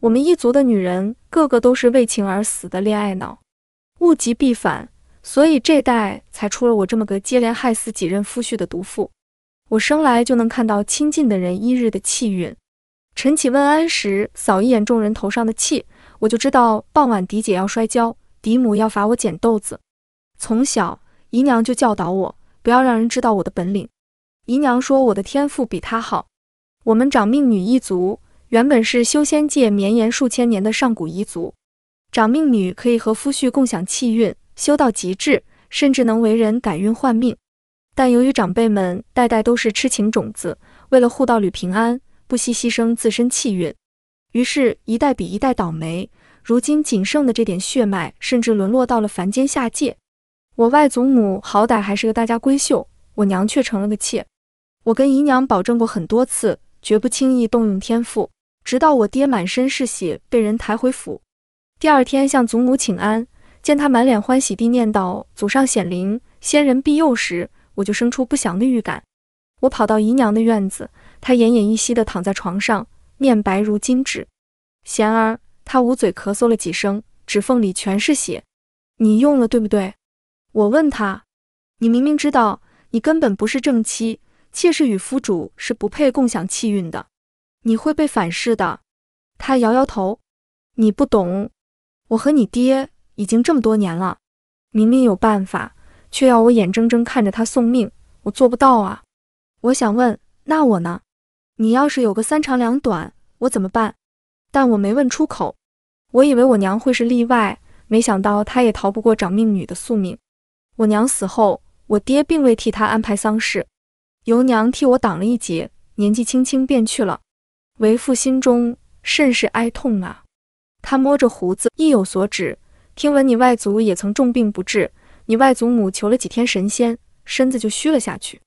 我们一族的女人，个个都是为情而死的恋爱脑。物极必反，所以这代才出了我这么个接连害死几任夫婿的毒妇。我生来就能看到亲近的人一日的气运。晨起问安时，扫一眼众人头上的气，我就知道傍晚狄姐要摔跤，狄母要罚我捡豆子。从小姨娘就教导我，不要让人知道我的本领。姨娘说我的天赋比她好。我们长命女一族。原本是修仙界绵延数千年的上古遗族，长命女可以和夫婿共享气运，修到极致，甚至能为人改运换命。但由于长辈们代代都是痴情种子，为了护道侣平安，不惜牺牲自身气运，于是一代比一代倒霉。如今仅剩的这点血脉，甚至沦落到了凡间下界。我外祖母好歹还是个大家闺秀，我娘却成了个妾。我跟姨娘保证过很多次，绝不轻易动用天赋。直到我爹满身是血被人抬回府，第二天向祖母请安，见他满脸欢喜地念叨“祖上显灵，仙人庇佑”时，我就生出不祥的预感。我跑到姨娘的院子，她奄奄一息地躺在床上，面白如金纸。贤儿，她捂嘴咳嗽了几声，指缝里全是血。你用了对不对？我问他，你明明知道，你根本不是正妻，妾室与夫主是不配共享气运的。你会被反噬的。他摇摇头，你不懂，我和你爹已经这么多年了，明明有办法，却要我眼睁睁看着他送命，我做不到啊。我想问，那我呢？你要是有个三长两短，我怎么办？但我没问出口，我以为我娘会是例外，没想到她也逃不过长命女的宿命。我娘死后，我爹并未替她安排丧事，由娘替我挡了一劫，年纪轻轻便去了。为父心中甚是哀痛啊！他摸着胡子，意有所指。听闻你外祖也曾重病不治，你外祖母求了几天神仙，身子就虚了下去。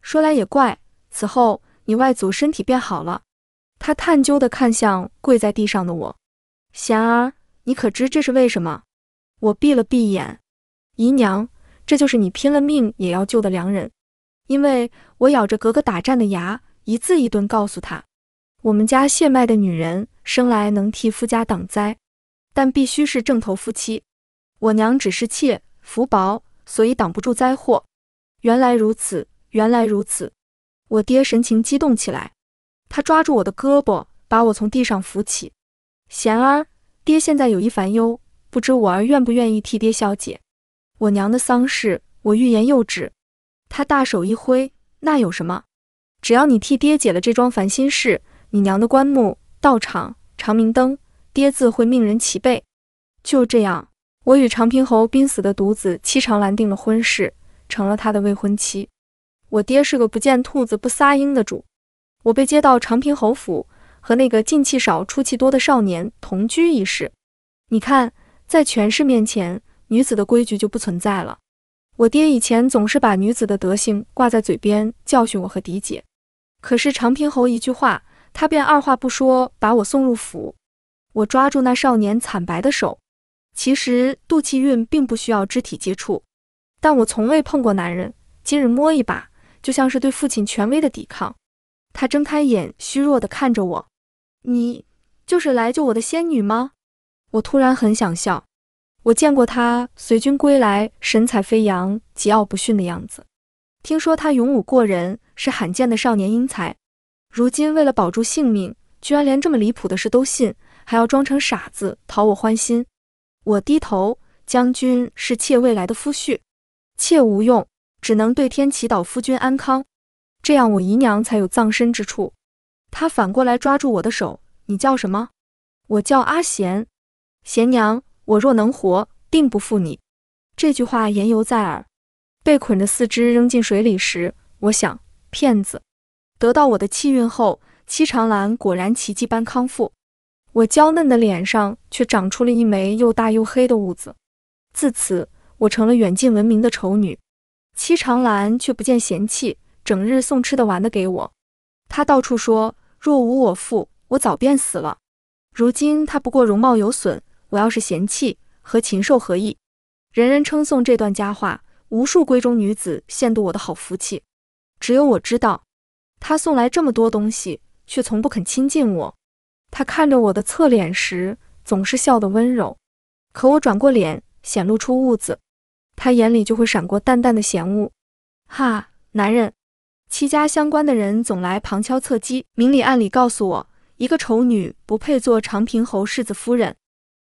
说来也怪，此后你外祖身体变好了。他探究地看向跪在地上的我，贤儿，你可知这是为什么？我闭了闭眼，姨娘，这就是你拼了命也要救的良人。因为我咬着格格打颤的牙，一字一顿告诉他。我们家血脉的女人生来能替夫家挡灾，但必须是正头夫妻。我娘只是妾，福薄，所以挡不住灾祸。原来如此，原来如此！我爹神情激动起来，他抓住我的胳膊，把我从地上扶起。贤儿，爹现在有一烦忧，不知我儿愿不愿意替爹消解我娘的丧事？我欲言又止，他大手一挥，那有什么？只要你替爹解了这桩烦心事。你娘的棺木、道场、长明灯，爹自会命人齐备。就这样，我与长平侯濒死的独子戚长兰定了婚事，成了他的未婚妻。我爹是个不见兔子不撒鹰的主，我被接到长平侯府，和那个进气少出气多的少年同居一室。你看，在权势面前，女子的规矩就不存在了。我爹以前总是把女子的德行挂在嘴边，教训我和狄姐，可是长平侯一句话。他便二话不说把我送入府。我抓住那少年惨白的手。其实杜气运并不需要肢体接触，但我从未碰过男人，今日摸一把，就像是对父亲权威的抵抗。他睁开眼，虚弱地看着我：“你就是来救我的仙女吗？”我突然很想笑。我见过他随军归来，神采飞扬、桀骜不驯的样子。听说他勇武过人，是罕见的少年英才。如今为了保住性命，居然连这么离谱的事都信，还要装成傻子讨我欢心。我低头，将军是妾未来的夫婿，妾无用，只能对天祈祷夫君安康，这样我姨娘才有葬身之处。他反过来抓住我的手，你叫什么？我叫阿贤。贤娘，我若能活，定不负你。这句话言犹在耳。被捆着四肢扔进水里时，我想，骗子。得到我的气运后，七长兰果然奇迹般康复。我娇嫩的脸上却长出了一枚又大又黑的痦子，自此我成了远近闻名的丑女。七长兰却不见嫌弃，整日送吃的玩的给我。他到处说：“若无我父，我早便死了。如今他不过容貌有损，我要是嫌弃，和禽兽何异？”人人称颂这段佳话，无数闺中女子羡慕我的好福气，只有我知道。他送来这么多东西，却从不肯亲近我。他看着我的侧脸时，总是笑得温柔。可我转过脸，显露出痦子，他眼里就会闪过淡淡的嫌恶。哈，男人，戚家相关的人总来旁敲侧击，明里暗里告诉我，一个丑女不配做长平侯世子夫人。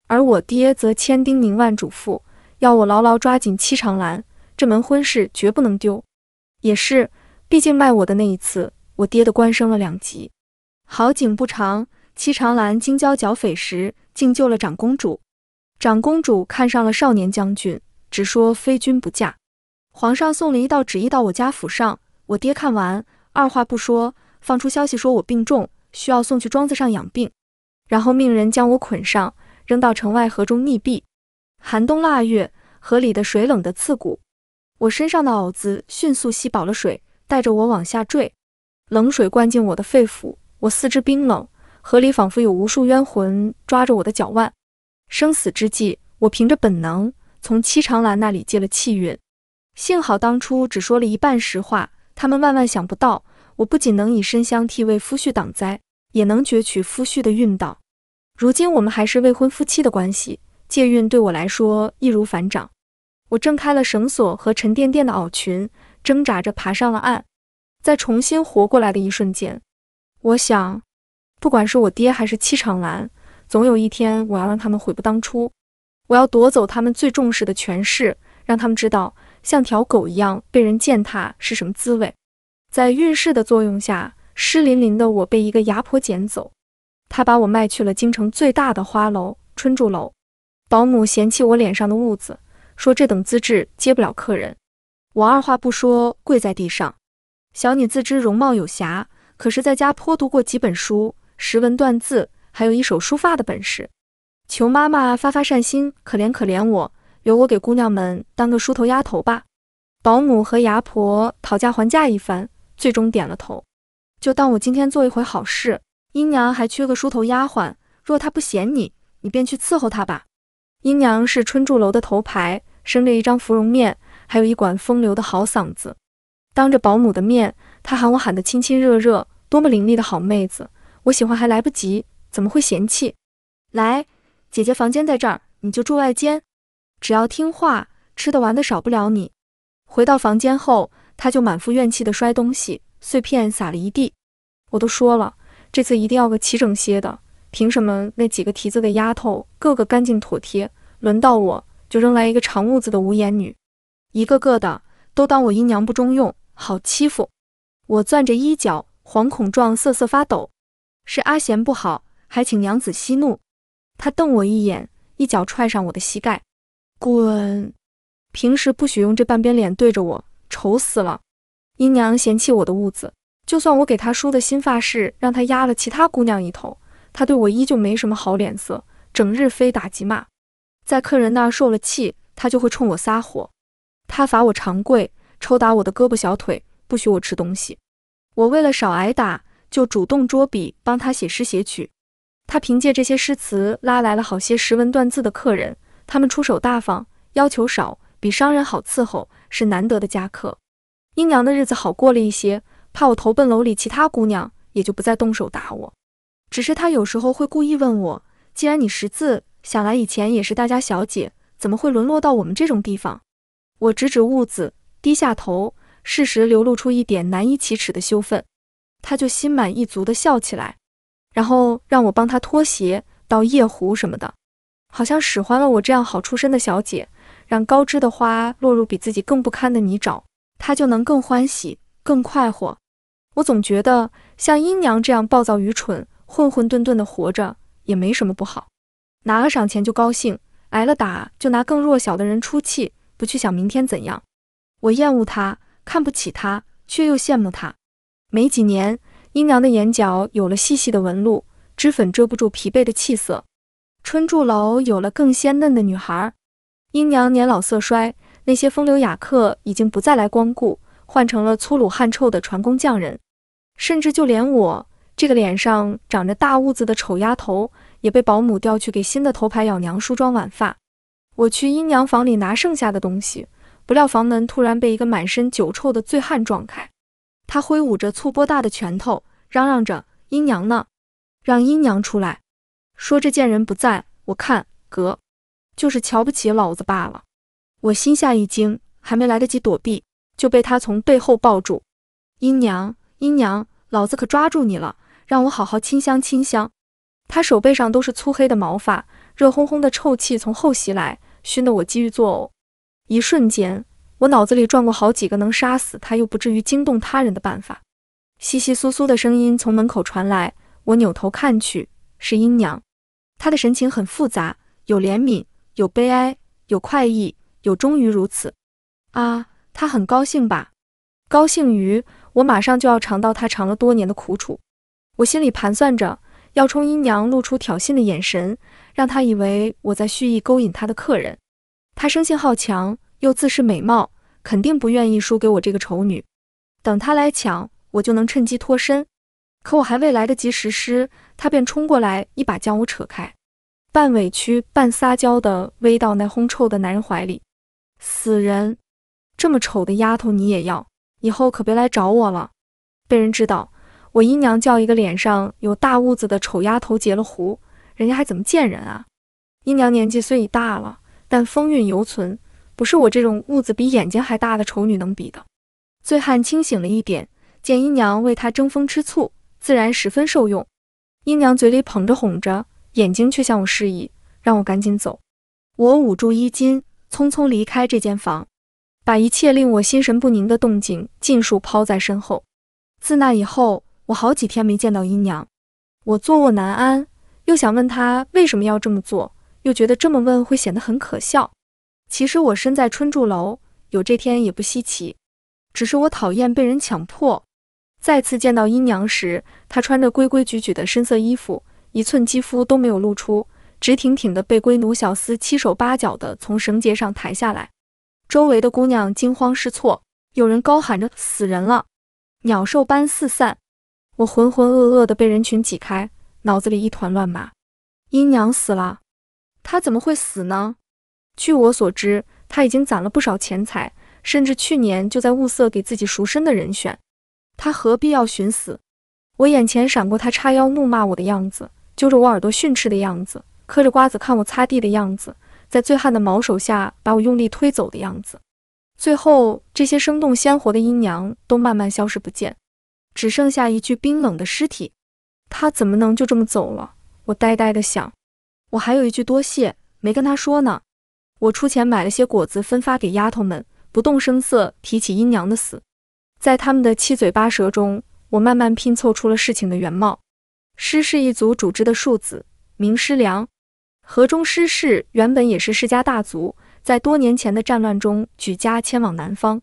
而我爹则千叮咛万嘱咐，要我牢牢抓紧戚长兰这门婚事，绝不能丢。也是，毕竟卖我的那一次。我爹的官升了两级，好景不长，戚长兰京郊剿匪时，竟救了长公主。长公主看上了少年将军，只说非君不嫁。皇上送了一道旨意到我家府上，我爹看完，二话不说，放出消息说我病重，需要送去庄子上养病，然后命人将我捆上，扔到城外河中溺毙。寒冬腊月，河里的水冷得刺骨，我身上的袄子迅速吸饱了水，带着我往下坠。冷水灌进我的肺腑，我四肢冰冷，河里仿佛有无数冤魂抓着我的脚腕。生死之际，我凭着本能从七长兰那里借了气运。幸好当初只说了一半实话，他们万万想不到，我不仅能以身相替为夫婿挡灾，也能攫取夫婿的运道。如今我们还是未婚夫妻的关系，借运对我来说易如反掌。我挣开了绳索和沉甸甸的袄裙，挣扎着爬上了岸。在重新活过来的一瞬间，我想，不管是我爹还是七长兰，总有一天我要让他们悔不当初。我要夺走他们最重视的权势，让他们知道像条狗一样被人践踏是什么滋味。在运势的作用下，湿淋淋的我被一个牙婆捡走，她把我卖去了京城最大的花楼春住楼。保姆嫌弃我脸上的痦子，说这等资质接不了客人。我二话不说，跪在地上。小女自知容貌有瑕，可是在家颇读过几本书，识文断字，还有一手梳发的本事，求妈妈发发善心，可怜可怜我，留我给姑娘们当个梳头丫头吧。保姆和牙婆讨价还价一番，最终点了头，就当我今天做一回好事。瑛娘还缺个梳头丫鬟，若她不嫌你，你便去伺候她吧。瑛娘是春住楼的头牌，生着一张芙蓉面，还有一管风流的好嗓子。当着保姆的面，她喊我喊得亲亲热热，多么伶俐的好妹子，我喜欢还来不及，怎么会嫌弃？来，姐姐房间在这儿，你就住外间，只要听话，吃的玩的少不了你。回到房间后，她就满腹怨气的摔东西，碎片撒了一地。我都说了，这次一定要个齐整些的，凭什么那几个蹄子的丫头个个干净妥帖，轮到我就扔来一个长痦子的无眼女，一个个的都当我姨娘不中用。好欺负！我攥着衣角，惶恐状，瑟瑟发抖。是阿贤不好，还请娘子息怒。他瞪我一眼，一脚踹上我的膝盖，滚！平时不许用这半边脸对着我，丑死了。姨娘嫌弃我的痦子，就算我给她梳的新发饰，让她压了其他姑娘一头，她对我依旧没什么好脸色，整日非打即骂。在客人那儿受了气，她就会冲我撒火。她罚我长跪。抽打我的胳膊、小腿，不许我吃东西。我为了少挨打，就主动捉笔帮他写诗写曲。他凭借这些诗词拉来了好些识文断字的客人，他们出手大方，要求少，比商人好伺候，是难得的家客。瑛娘的日子好过了一些，怕我投奔楼里其他姑娘，也就不再动手打我。只是他有时候会故意问我：“既然你识字，想来以前也是大家小姐，怎么会沦落到我们这种地方？”我指指痦子，低下头，适时流露出一点难以启齿的羞愤，他就心满意足地笑起来，然后让我帮他脱鞋、倒夜壶什么的，好像使唤了我这样好出身的小姐，让高枝的花落入比自己更不堪的泥沼，他就能更欢喜、更快活。我总觉得，像瑛娘这样暴躁、愚蠢、混混沌沌的活着也没什么不好，拿了赏钱就高兴，挨了打就拿更弱小的人出气，不去想明天怎样。我厌恶她，看不起她，却又羡慕她。没几年，瑛娘的眼角有了细细的纹路，脂粉遮不住疲惫的气色。春柱楼有了更鲜嫩的女孩。瑛娘年老色衰，那些风流雅客已经不再来光顾，换成了粗鲁汗臭的船工匠人。甚至就连我这个脸上长着大痦子的丑丫头，也被保姆调去给新的头牌咬娘梳妆挽发。我去瑛娘房里拿剩下的东西。不料房门突然被一个满身酒臭的醉汉撞开，他挥舞着粗波大的拳头，嚷嚷着：“殷娘呢？让殷娘出来！说这贱人不在，我看哥就是瞧不起老子罢了。”我心下一惊，还没来得及躲避，就被他从背后抱住。“殷娘，殷娘，老子可抓住你了！让我好好清香清香！”他手背上都是粗黑的毛发，热烘烘的臭气从后袭来，熏得我几欲作呕。一瞬间，我脑子里转过好几个能杀死他又不至于惊动他人的办法。窸窸窣窣的声音从门口传来，我扭头看去，是瑛娘。她的神情很复杂，有怜悯，有悲哀，有快意，有终于如此。啊，她很高兴吧？高兴于我马上就要尝到他尝了多年的苦楚。我心里盘算着，要冲瑛娘露出挑衅的眼神，让她以为我在蓄意勾引她的客人。她生性好强，又自恃美貌，肯定不愿意输给我这个丑女。等她来抢，我就能趁机脱身。可我还未来得及实施，她便冲过来，一把将我扯开，半委屈半撒娇的偎到那烘臭的男人怀里。死人，这么丑的丫头你也要？以后可别来找我了。被人知道我姨娘叫一个脸上有大痦子的丑丫头结了胡，人家还怎么见人啊？姨娘年纪虽已大了。但风韵犹存，不是我这种痦子比眼睛还大的丑女能比的。醉汉清醒了一点，见姨娘为他争风吃醋，自然十分受用。姨娘嘴里捧着哄着，眼睛却向我示意，让我赶紧走。我捂住衣襟，匆匆离开这间房，把一切令我心神不宁的动静尽数抛在身后。自那以后，我好几天没见到姨娘，我坐卧难安，又想问她为什么要这么做。又觉得这么问会显得很可笑。其实我身在春住楼，有这天也不稀奇。只是我讨厌被人强迫。再次见到阴娘时，她穿着规规矩矩的深色衣服，一寸肌肤都没有露出，直挺挺的被龟奴小厮七手八脚的从绳结上抬下来。周围的姑娘惊慌失措，有人高喊着“死人了”，鸟兽般四散。我浑浑噩噩的被人群挤开，脑子里一团乱麻。阴娘死了。他怎么会死呢？据我所知，他已经攒了不少钱财，甚至去年就在物色给自己赎身的人选。他何必要寻死？我眼前闪过他叉腰怒骂我的样子，揪着我耳朵训斥的样子，嗑着瓜子看我擦地的样子，在醉汉的毛手下把我用力推走的样子。最后，这些生动鲜活的阴阳都慢慢消失不见，只剩下一具冰冷的尸体。他怎么能就这么走了？我呆呆地想。我还有一句多谢没跟他说呢，我出钱买了些果子分发给丫头们，不动声色提起姨娘的死，在他们的七嘴八舌中，我慢慢拼凑出了事情的原貌。施氏一族主之的庶子名施良，河中施氏原本也是世家大族，在多年前的战乱中举家迁往南方。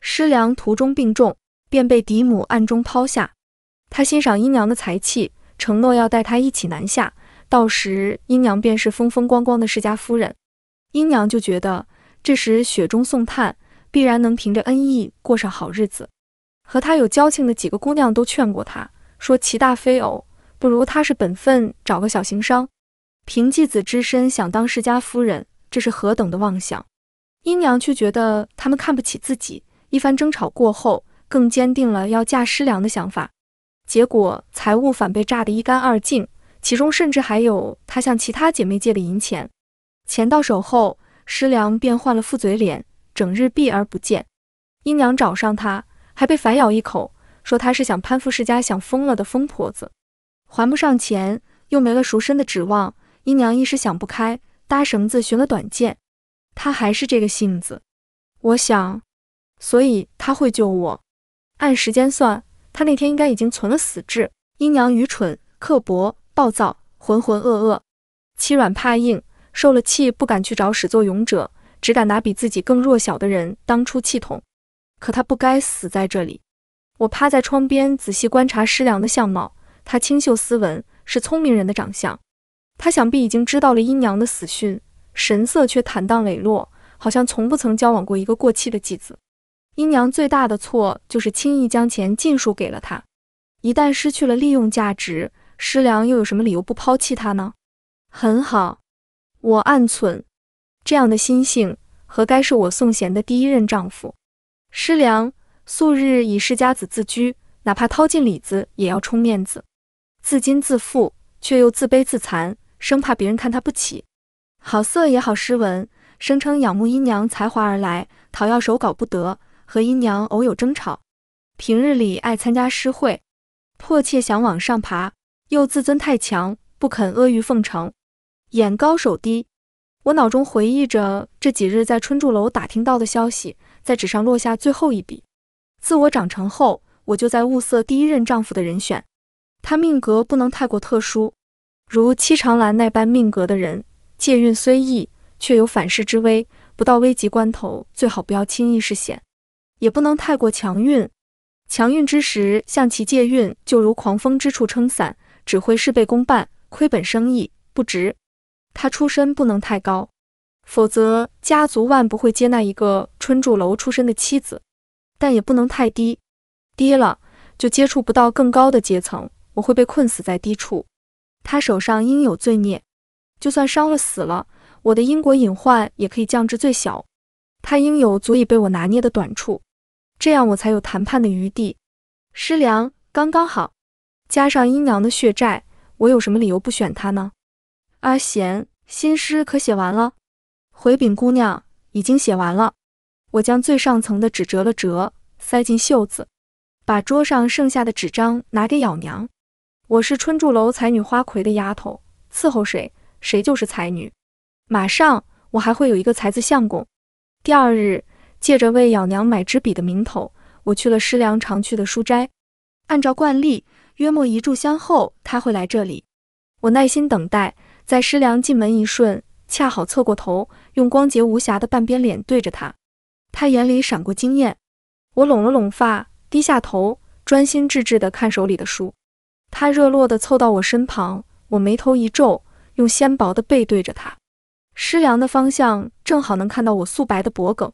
施良途中病重，便被嫡母暗中抛下。他欣赏姨娘的才气，承诺要带她一起南下。到时，瑛娘便是风风光光的世家夫人。瑛娘就觉得这时雪中送炭，必然能凭着恩义过上好日子。和她有交情的几个姑娘都劝过她，说齐大非偶，不如踏实本分，找个小行商。凭继子之身想当世家夫人，这是何等的妄想！瑛娘却觉得他们看不起自己。一番争吵过后，更坚定了要嫁师娘的想法。结果，财物反被榨得一干二净。其中甚至还有她向其他姐妹借的银钱，钱到手后，师良便换了副嘴脸，整日避而不见。姨娘找上她，还被反咬一口，说她是想攀附世家、想疯了的疯婆子。还不上钱，又没了赎身的指望，姨娘一时想不开，搭绳子寻了短见。她还是这个性子，我想，所以她会救我。按时间算，她那天应该已经存了死志。姨娘愚蠢刻薄。暴躁、浑浑噩噩、欺软怕硬，受了气不敢去找始作俑者，只敢拿比自己更弱小的人当出气筒。可他不该死在这里。我趴在窗边仔细观察师良的相貌，他清秀斯文，是聪明人的长相。他想必已经知道了阴娘的死讯，神色却坦荡磊落，好像从不曾交往过一个过气的继子。阴娘最大的错就是轻易将钱尽数给了他，一旦失去了利用价值。师良又有什么理由不抛弃他呢？很好，我暗忖，这样的心性何该是我宋贤的第一任丈夫？师良素日以世家子自居，哪怕掏尽里子也要充面子，自矜自负，却又自卑自残，生怕别人看他不起。好色也好诗文，声称仰慕姨娘才华而来，讨要手稿不得，和姨娘偶有争吵。平日里爱参加诗会，迫切想往上爬。又自尊太强，不肯阿谀奉承，眼高手低。我脑中回忆着这几日在春柱楼打听到的消息，在纸上落下最后一笔。自我长成后，我就在物色第一任丈夫的人选。他命格不能太过特殊，如七长兰那般命格的人，借运虽易，却有反噬之危。不到危急关头，最好不要轻易试险，也不能太过强运。强运之时，向其借运，就如狂风之处撑伞。只会事倍功半，亏本生意不值。他出身不能太高，否则家族万不会接纳一个春住楼出身的妻子；但也不能太低，低了就接触不到更高的阶层，我会被困死在低处。他手上应有罪孽，就算伤了死了，我的因果隐患也可以降至最小。他应有足以被我拿捏的短处，这样我才有谈判的余地。师良刚刚好。加上姨娘的血债，我有什么理由不选她呢？阿贤，新诗可写完了？回禀姑娘，已经写完了。我将最上层的纸折了折，塞进袖子，把桌上剩下的纸张拿给咬娘。我是春住楼才女花魁的丫头，伺候谁，谁就是才女。马上，我还会有一个才子相公。第二日，借着为咬娘买纸笔的名头，我去了师娘常去的书斋，按照惯例。约莫一炷香后，他会来这里。我耐心等待，在师良进门一瞬，恰好侧过头，用光洁无瑕的半边脸对着他。他眼里闪过惊艳。我拢了拢发，低下头，专心致志地看手里的书。他热络地凑到我身旁，我眉头一皱，用纤薄的背对着他。师良的方向正好能看到我素白的脖颈。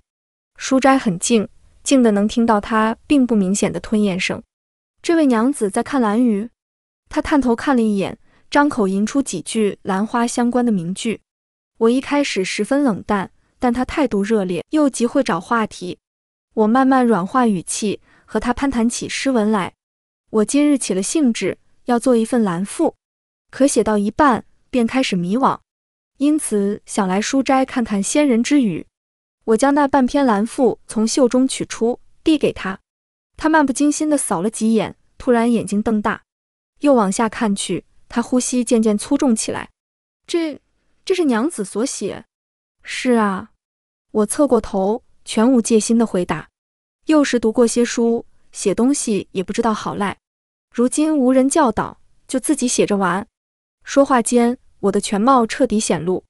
书斋很静，静的能听到他并不明显的吞咽声。这位娘子在看兰鱼，她探头看了一眼，张口吟出几句兰花相关的名句。我一开始十分冷淡，但她态度热烈，又极会找话题。我慢慢软化语气，和她攀谈起诗文来。我今日起了兴致，要做一份兰赋，可写到一半便开始迷惘，因此想来书斋看看仙人之语。我将那半篇兰赋从袖中取出，递给她。他漫不经心地扫了几眼，突然眼睛瞪大，又往下看去。他呼吸渐渐粗重起来。这，这是娘子所写？是啊，我侧过头，全无戒心地回答。幼时读过些书，写东西也不知道好赖，如今无人教导，就自己写着玩。说话间，我的全貌彻底显露，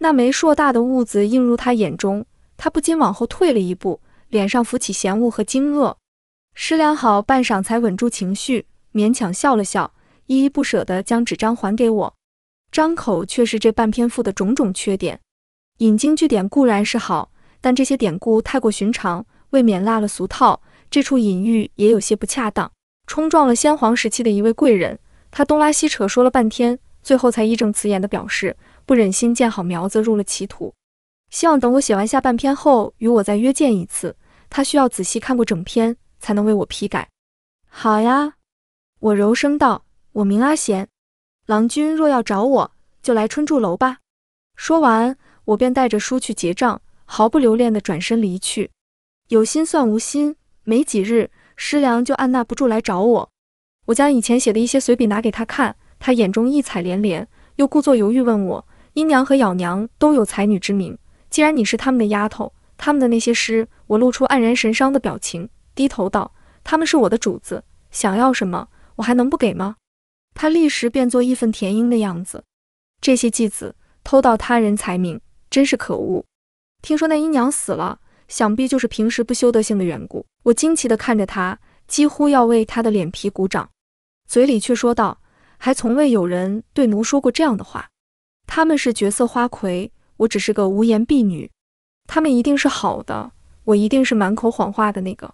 那枚硕大的痦子映入他眼中，他不禁往后退了一步，脸上浮起嫌恶和惊愕。师良好半晌才稳住情绪，勉强笑了笑，依依不舍地将纸张还给我。张口却是这半篇赋的种种缺点。引经据典固然是好，但这些典故太过寻常，未免落了俗套。这处隐喻也有些不恰当，冲撞了先皇时期的一位贵人。他东拉西扯说了半天，最后才义正辞严地表示不忍心见好苗子入了歧途，希望等我写完下半篇后与我再约见一次。他需要仔细看过整篇。才能为我批改。好呀，我柔声道：“我名阿贤，郎君若要找我就来春住楼吧。”说完，我便带着书去结账，毫不留恋的转身离去。有心算无心，没几日，师娘就按捺不住来找我。我将以前写的一些随笔拿给他看，他眼中异彩连连，又故作犹豫问我：“姨娘和咬娘都有才女之名，既然你是他们的丫头，他们的那些诗……”我露出黯然神伤的表情。低头道：“他们是我的主子，想要什么，我还能不给吗？”他立时变作义愤填膺的样子。这些继子偷盗他人财名，真是可恶。听说那姨娘死了，想必就是平时不修德性的缘故。我惊奇地看着他，几乎要为他的脸皮鼓掌，嘴里却说道：“还从未有人对奴说过这样的话。他们是绝色花魁，我只是个无言婢女。他们一定是好的，我一定是满口谎话的那个。”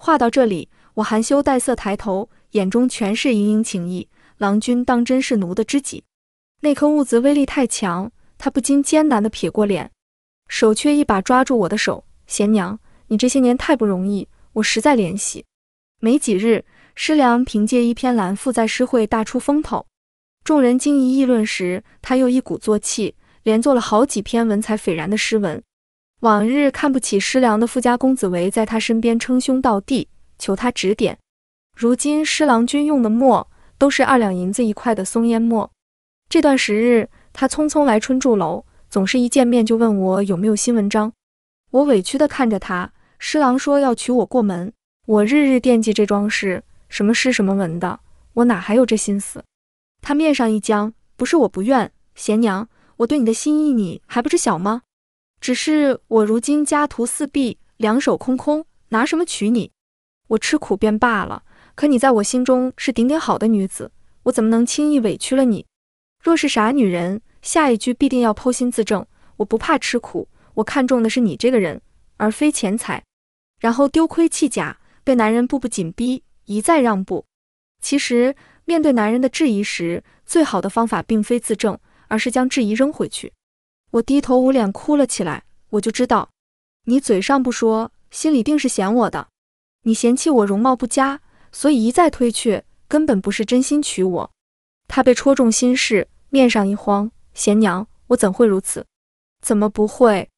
话到这里，我含羞带色抬头，眼中全是盈盈情意。郎君当真是奴的知己。那颗痦子威力太强，他不禁艰难地撇过脸，手却一把抓住我的手：“贤娘，你这些年太不容易，我实在怜惜。”没几日，师良凭借一篇《兰赋》在诗会大出风头，众人惊疑议论时，他又一鼓作气，连作了好几篇文采斐然的诗文。往日看不起施良的富家公子为，在他身边称兄道弟，求他指点。如今施郎君用的墨都是二两银子一块的松烟墨。这段时日，他匆匆来春住楼，总是一见面就问我有没有新文章。我委屈地看着他，施郎说要娶我过门。我日日惦记这桩事，什么诗什么文的，我哪还有这心思？他面上一僵，不是我不愿，贤娘，我对你的心意你还不知晓吗？只是我如今家徒四壁，两手空空，拿什么娶你？我吃苦便罢了，可你在我心中是顶顶好的女子，我怎么能轻易委屈了你？若是傻女人，下一句必定要剖心自证。我不怕吃苦，我看中的是你这个人，而非钱财。然后丢盔弃甲，被男人步步紧逼，一再让步。其实面对男人的质疑时，最好的方法并非自证，而是将质疑扔回去。我低头捂脸哭了起来，我就知道，你嘴上不说，心里定是嫌我的。你嫌弃我容貌不佳，所以一再推却，根本不是真心娶我。他被戳中心事，面上一慌：“贤娘，我怎会如此？怎么不会？”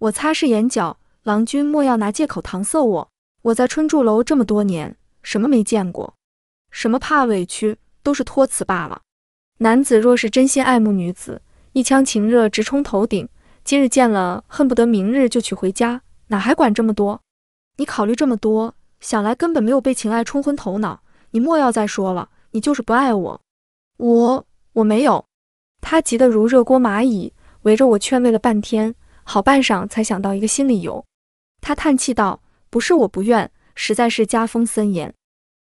我擦拭眼角，郎君莫要拿借口搪塞我。我在春住楼这么多年，什么没见过？什么怕委屈，都是托词罢了。男子若是真心爱慕女子，一腔情热直冲头顶，今日见了，恨不得明日就娶回家，哪还管这么多？你考虑这么多，想来根本没有被情爱冲昏头脑。你莫要再说了，你就是不爱我。我我没有。他急得如热锅蚂蚁，围着我劝慰了半天，好半晌才想到一个新理由。他叹气道：“不是我不愿，实在是家风森严。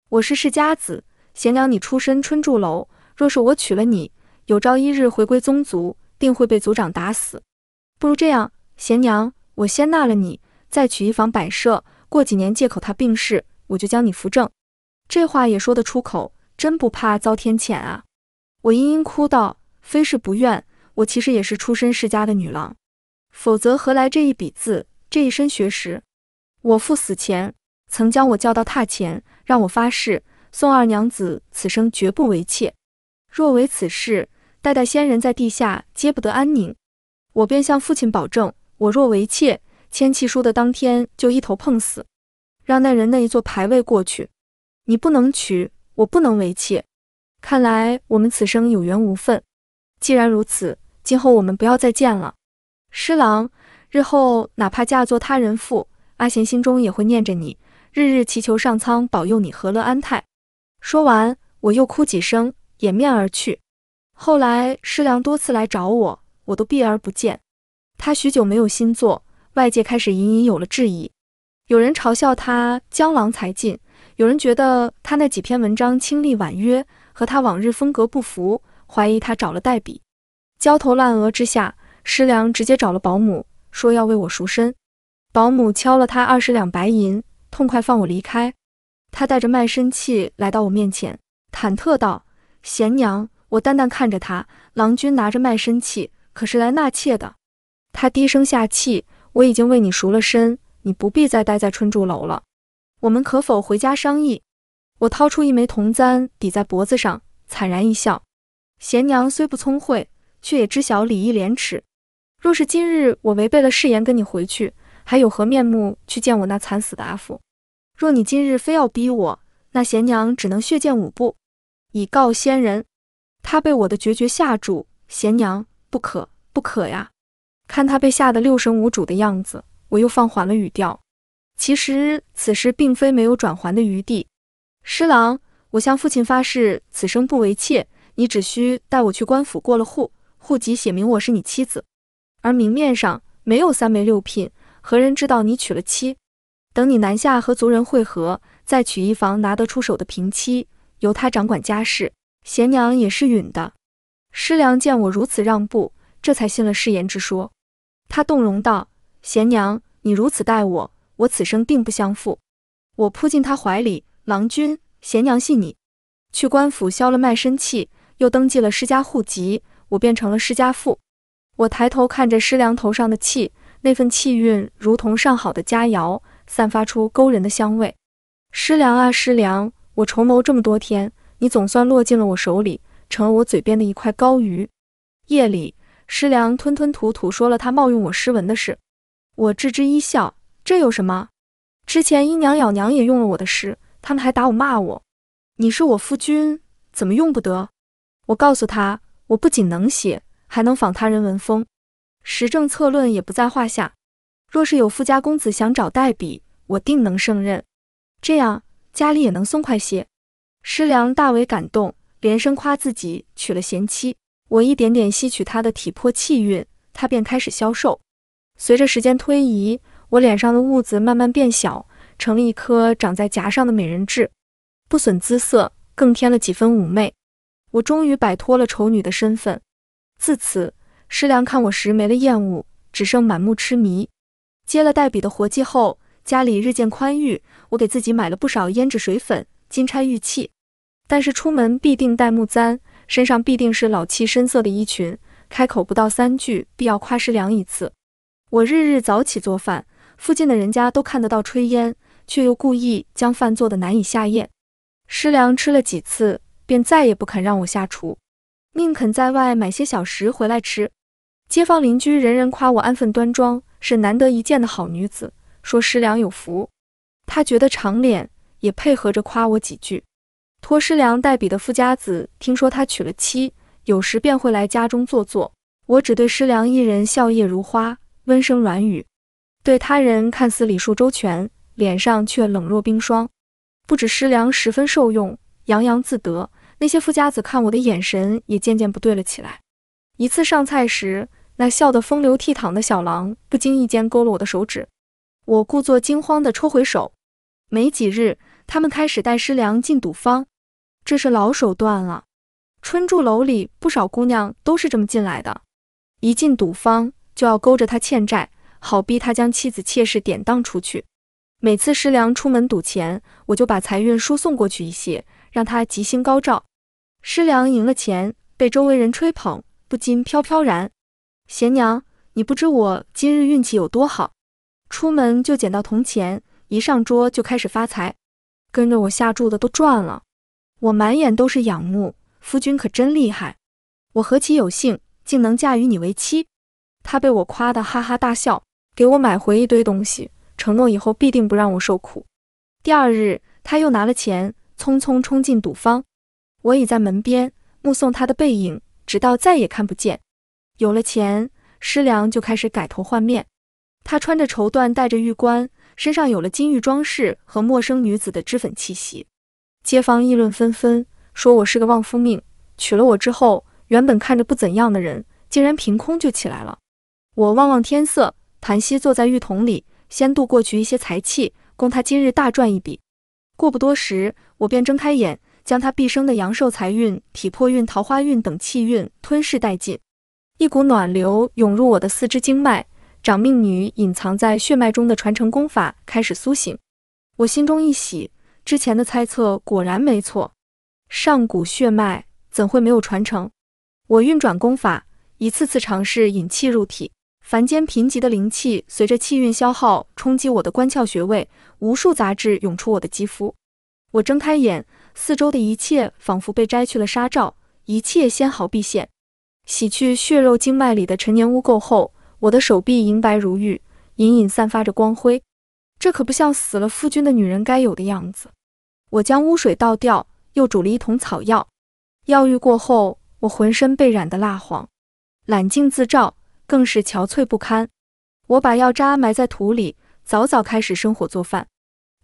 我是世家子，贤良你出身春柱楼，若是我娶了你，有朝一日回归宗族。”定会被族长打死，不如这样，贤娘，我先纳了你，再娶一房摆设，过几年借口他病逝，我就将你扶正。这话也说得出口，真不怕遭天谴啊！我嘤嘤哭道：“非是不愿，我其实也是出身世家的女郎，否则何来这一笔字，这一身学识？我父死前曾将我叫到榻前，让我发誓，宋二娘子此生绝不为妾，若为此事。”代代先人在地下皆不得安宁，我便向父亲保证：我若为妾，签契书的当天就一头碰死，让那人那一座牌位过去。你不能娶我，不能为妾，看来我们此生有缘无分。既然如此，今后我们不要再见了。施郎，日后哪怕嫁作他人妇，阿贤心中也会念着你，日日祈求上苍保佑你和乐安泰。说完，我又哭几声，掩面而去。后来，师良多次来找我，我都避而不见。他许久没有新作，外界开始隐隐有了质疑，有人嘲笑他江郎才尽，有人觉得他那几篇文章清丽婉约，和他往日风格不符，怀疑他找了代笔。焦头烂额之下，师良直接找了保姆，说要为我赎身。保姆敲了他二十两白银，痛快放我离开。他带着卖身契来到我面前，忐忑道：“贤娘。”我淡淡看着他，郎君拿着卖身契，可是来纳妾的。他低声下气，我已经为你赎了身，你不必再待在春竹楼了。我们可否回家商议？我掏出一枚铜簪抵在脖子上，惨然一笑。贤娘虽不聪慧，却也知晓礼义廉耻。若是今日我违背了誓言跟你回去，还有何面目去见我那惨死的阿父？若你今日非要逼我，那贤娘只能血溅五步，以告先人。他被我的决绝吓住，贤娘，不可，不可呀！看他被吓得六神无主的样子，我又放缓了语调。其实此事并非没有转圜的余地。施郎，我向父亲发誓，此生不为妾。你只需带我去官府过了户，户籍写明我是你妻子，而明面上没有三媒六聘，何人知道你娶了妻？等你南下和族人会合，再娶一房拿得出手的平妻，由他掌管家事。贤娘也是允的。师娘见我如此让步，这才信了誓言之说。他动容道：“贤娘，你如此待我，我此生定不相负。”我扑进他怀里：“郎君，贤娘信你。”去官府消了卖身契，又登记了施家户籍，我便成了施家妇。我抬头看着师娘头上的气，那份气韵如同上好的佳肴，散发出勾人的香味。师娘啊，师娘，我筹谋这么多天。你总算落进了我手里，成了我嘴边的一块膏鱼。夜里，师良吞吞吐吐说了他冒用我诗文的事，我置之一笑。这有什么？之前姨娘、咬娘也用了我的诗，他们还打我、骂我。你是我夫君，怎么用不得？我告诉他，我不仅能写，还能仿他人文风，时政策论也不在话下。若是有富家公子想找代笔，我定能胜任。这样家里也能松快些。师良大为感动，连声夸自己娶了贤妻。我一点点吸取他的体魄气运，他便开始消瘦。随着时间推移，我脸上的痦子慢慢变小，成了一颗长在颊上的美人痣，不损姿色，更添了几分妩媚。我终于摆脱了丑女的身份。自此，师良看我时没了厌恶，只剩满目痴迷。接了黛比的活计后，家里日渐宽裕，我给自己买了不少胭脂水粉。金钗玉器，但是出门必定戴木簪，身上必定是老气深色的衣裙。开口不到三句，必要夸师良一次。我日日早起做饭，附近的人家都看得到炊烟，却又故意将饭做的难以下咽。师良吃了几次，便再也不肯让我下厨，宁肯在外买些小食回来吃。街坊邻居人人夸我安分端庄，是难得一见的好女子，说师良有福。他觉得长脸。也配合着夸我几句。托师良代笔的富家子，听说他娶了妻，有时便会来家中坐坐。我只对师良一人笑靥如花，温声软语；对他人看似礼数周全，脸上却冷若冰霜。不止师良十分受用，洋洋自得。那些富家子看我的眼神也渐渐不对了起来。一次上菜时，那笑得风流倜傥的小郎不经意间勾了我的手指，我故作惊慌地抽回手。没几日。他们开始带师良进赌坊，这是老手段了。春住楼里不少姑娘都是这么进来的。一进赌坊就要勾着他欠债，好逼他将妻子妾室典当出去。每次师良出门赌钱，我就把财运输送过去一些，让他吉星高照。师良赢了钱，被周围人吹捧，不禁飘飘然。贤娘，你不知我今日运气有多好，出门就捡到铜钱，一上桌就开始发财。跟着我下注的都赚了，我满眼都是仰慕，夫君可真厉害，我何其有幸，竟能嫁与你为妻。他被我夸得哈哈大笑，给我买回一堆东西，承诺以后必定不让我受苦。第二日，他又拿了钱，匆匆冲进赌坊，我倚在门边，目送他的背影，直到再也看不见。有了钱，师良就开始改头换面，他穿着绸缎，戴着玉冠。身上有了金玉装饰和陌生女子的脂粉气息，街坊议论纷纷，说我是个旺夫命，娶了我之后，原本看着不怎样的人，竟然凭空就起来了。我望望天色，盘膝坐在浴桶里，先渡过去一些财气，供他今日大赚一笔。过不多时，我便睁开眼，将他毕生的阳寿、财运、体魄运、桃花运等气运吞噬殆尽，一股暖流涌入我的四肢经脉。长命女隐藏在血脉中的传承功法开始苏醒，我心中一喜，之前的猜测果然没错。上古血脉怎会没有传承？我运转功法，一次次尝试引气入体，凡间贫瘠的灵气随着气运消耗，冲击我的关窍穴位，无数杂质涌出我的肌肤。我睁开眼，四周的一切仿佛被摘去了纱罩，一切纤毫毕现。洗去血肉经脉里的陈年污垢后。我的手臂银白如玉，隐隐散发着光辉，这可不像死了夫君的女人该有的样子。我将污水倒掉，又煮了一桶草药，药浴过后，我浑身被染得蜡黄，揽镜自照，更是憔悴不堪。我把药渣埋在土里，早早开始生火做饭。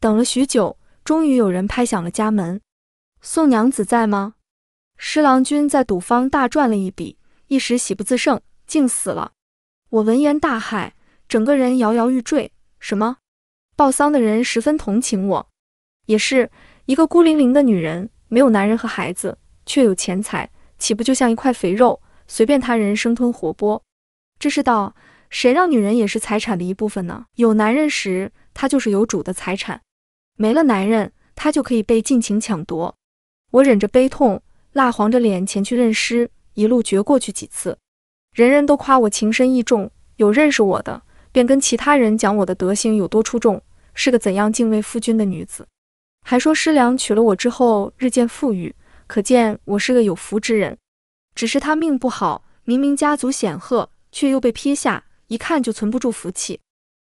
等了许久，终于有人拍响了家门：“宋娘子在吗？”施郎君在赌坊大赚了一笔，一时喜不自胜，竟死了。我闻言大骇，整个人摇摇欲坠。什么？报丧的人十分同情我，也是一个孤零零的女人，没有男人和孩子，却有钱财，岂不就像一块肥肉，随便他人生吞活剥？这世道，谁让女人也是财产的一部分呢？有男人时，她就是有主的财产；没了男人，她就可以被尽情抢夺。我忍着悲痛，蜡黄着脸前去认尸，一路绝过去几次。人人都夸我情深意重，有认识我的便跟其他人讲我的德行有多出众，是个怎样敬畏夫君的女子，还说师良娶了我之后日渐富裕，可见我是个有福之人。只是他命不好，明明家族显赫，却又被撇下，一看就存不住福气，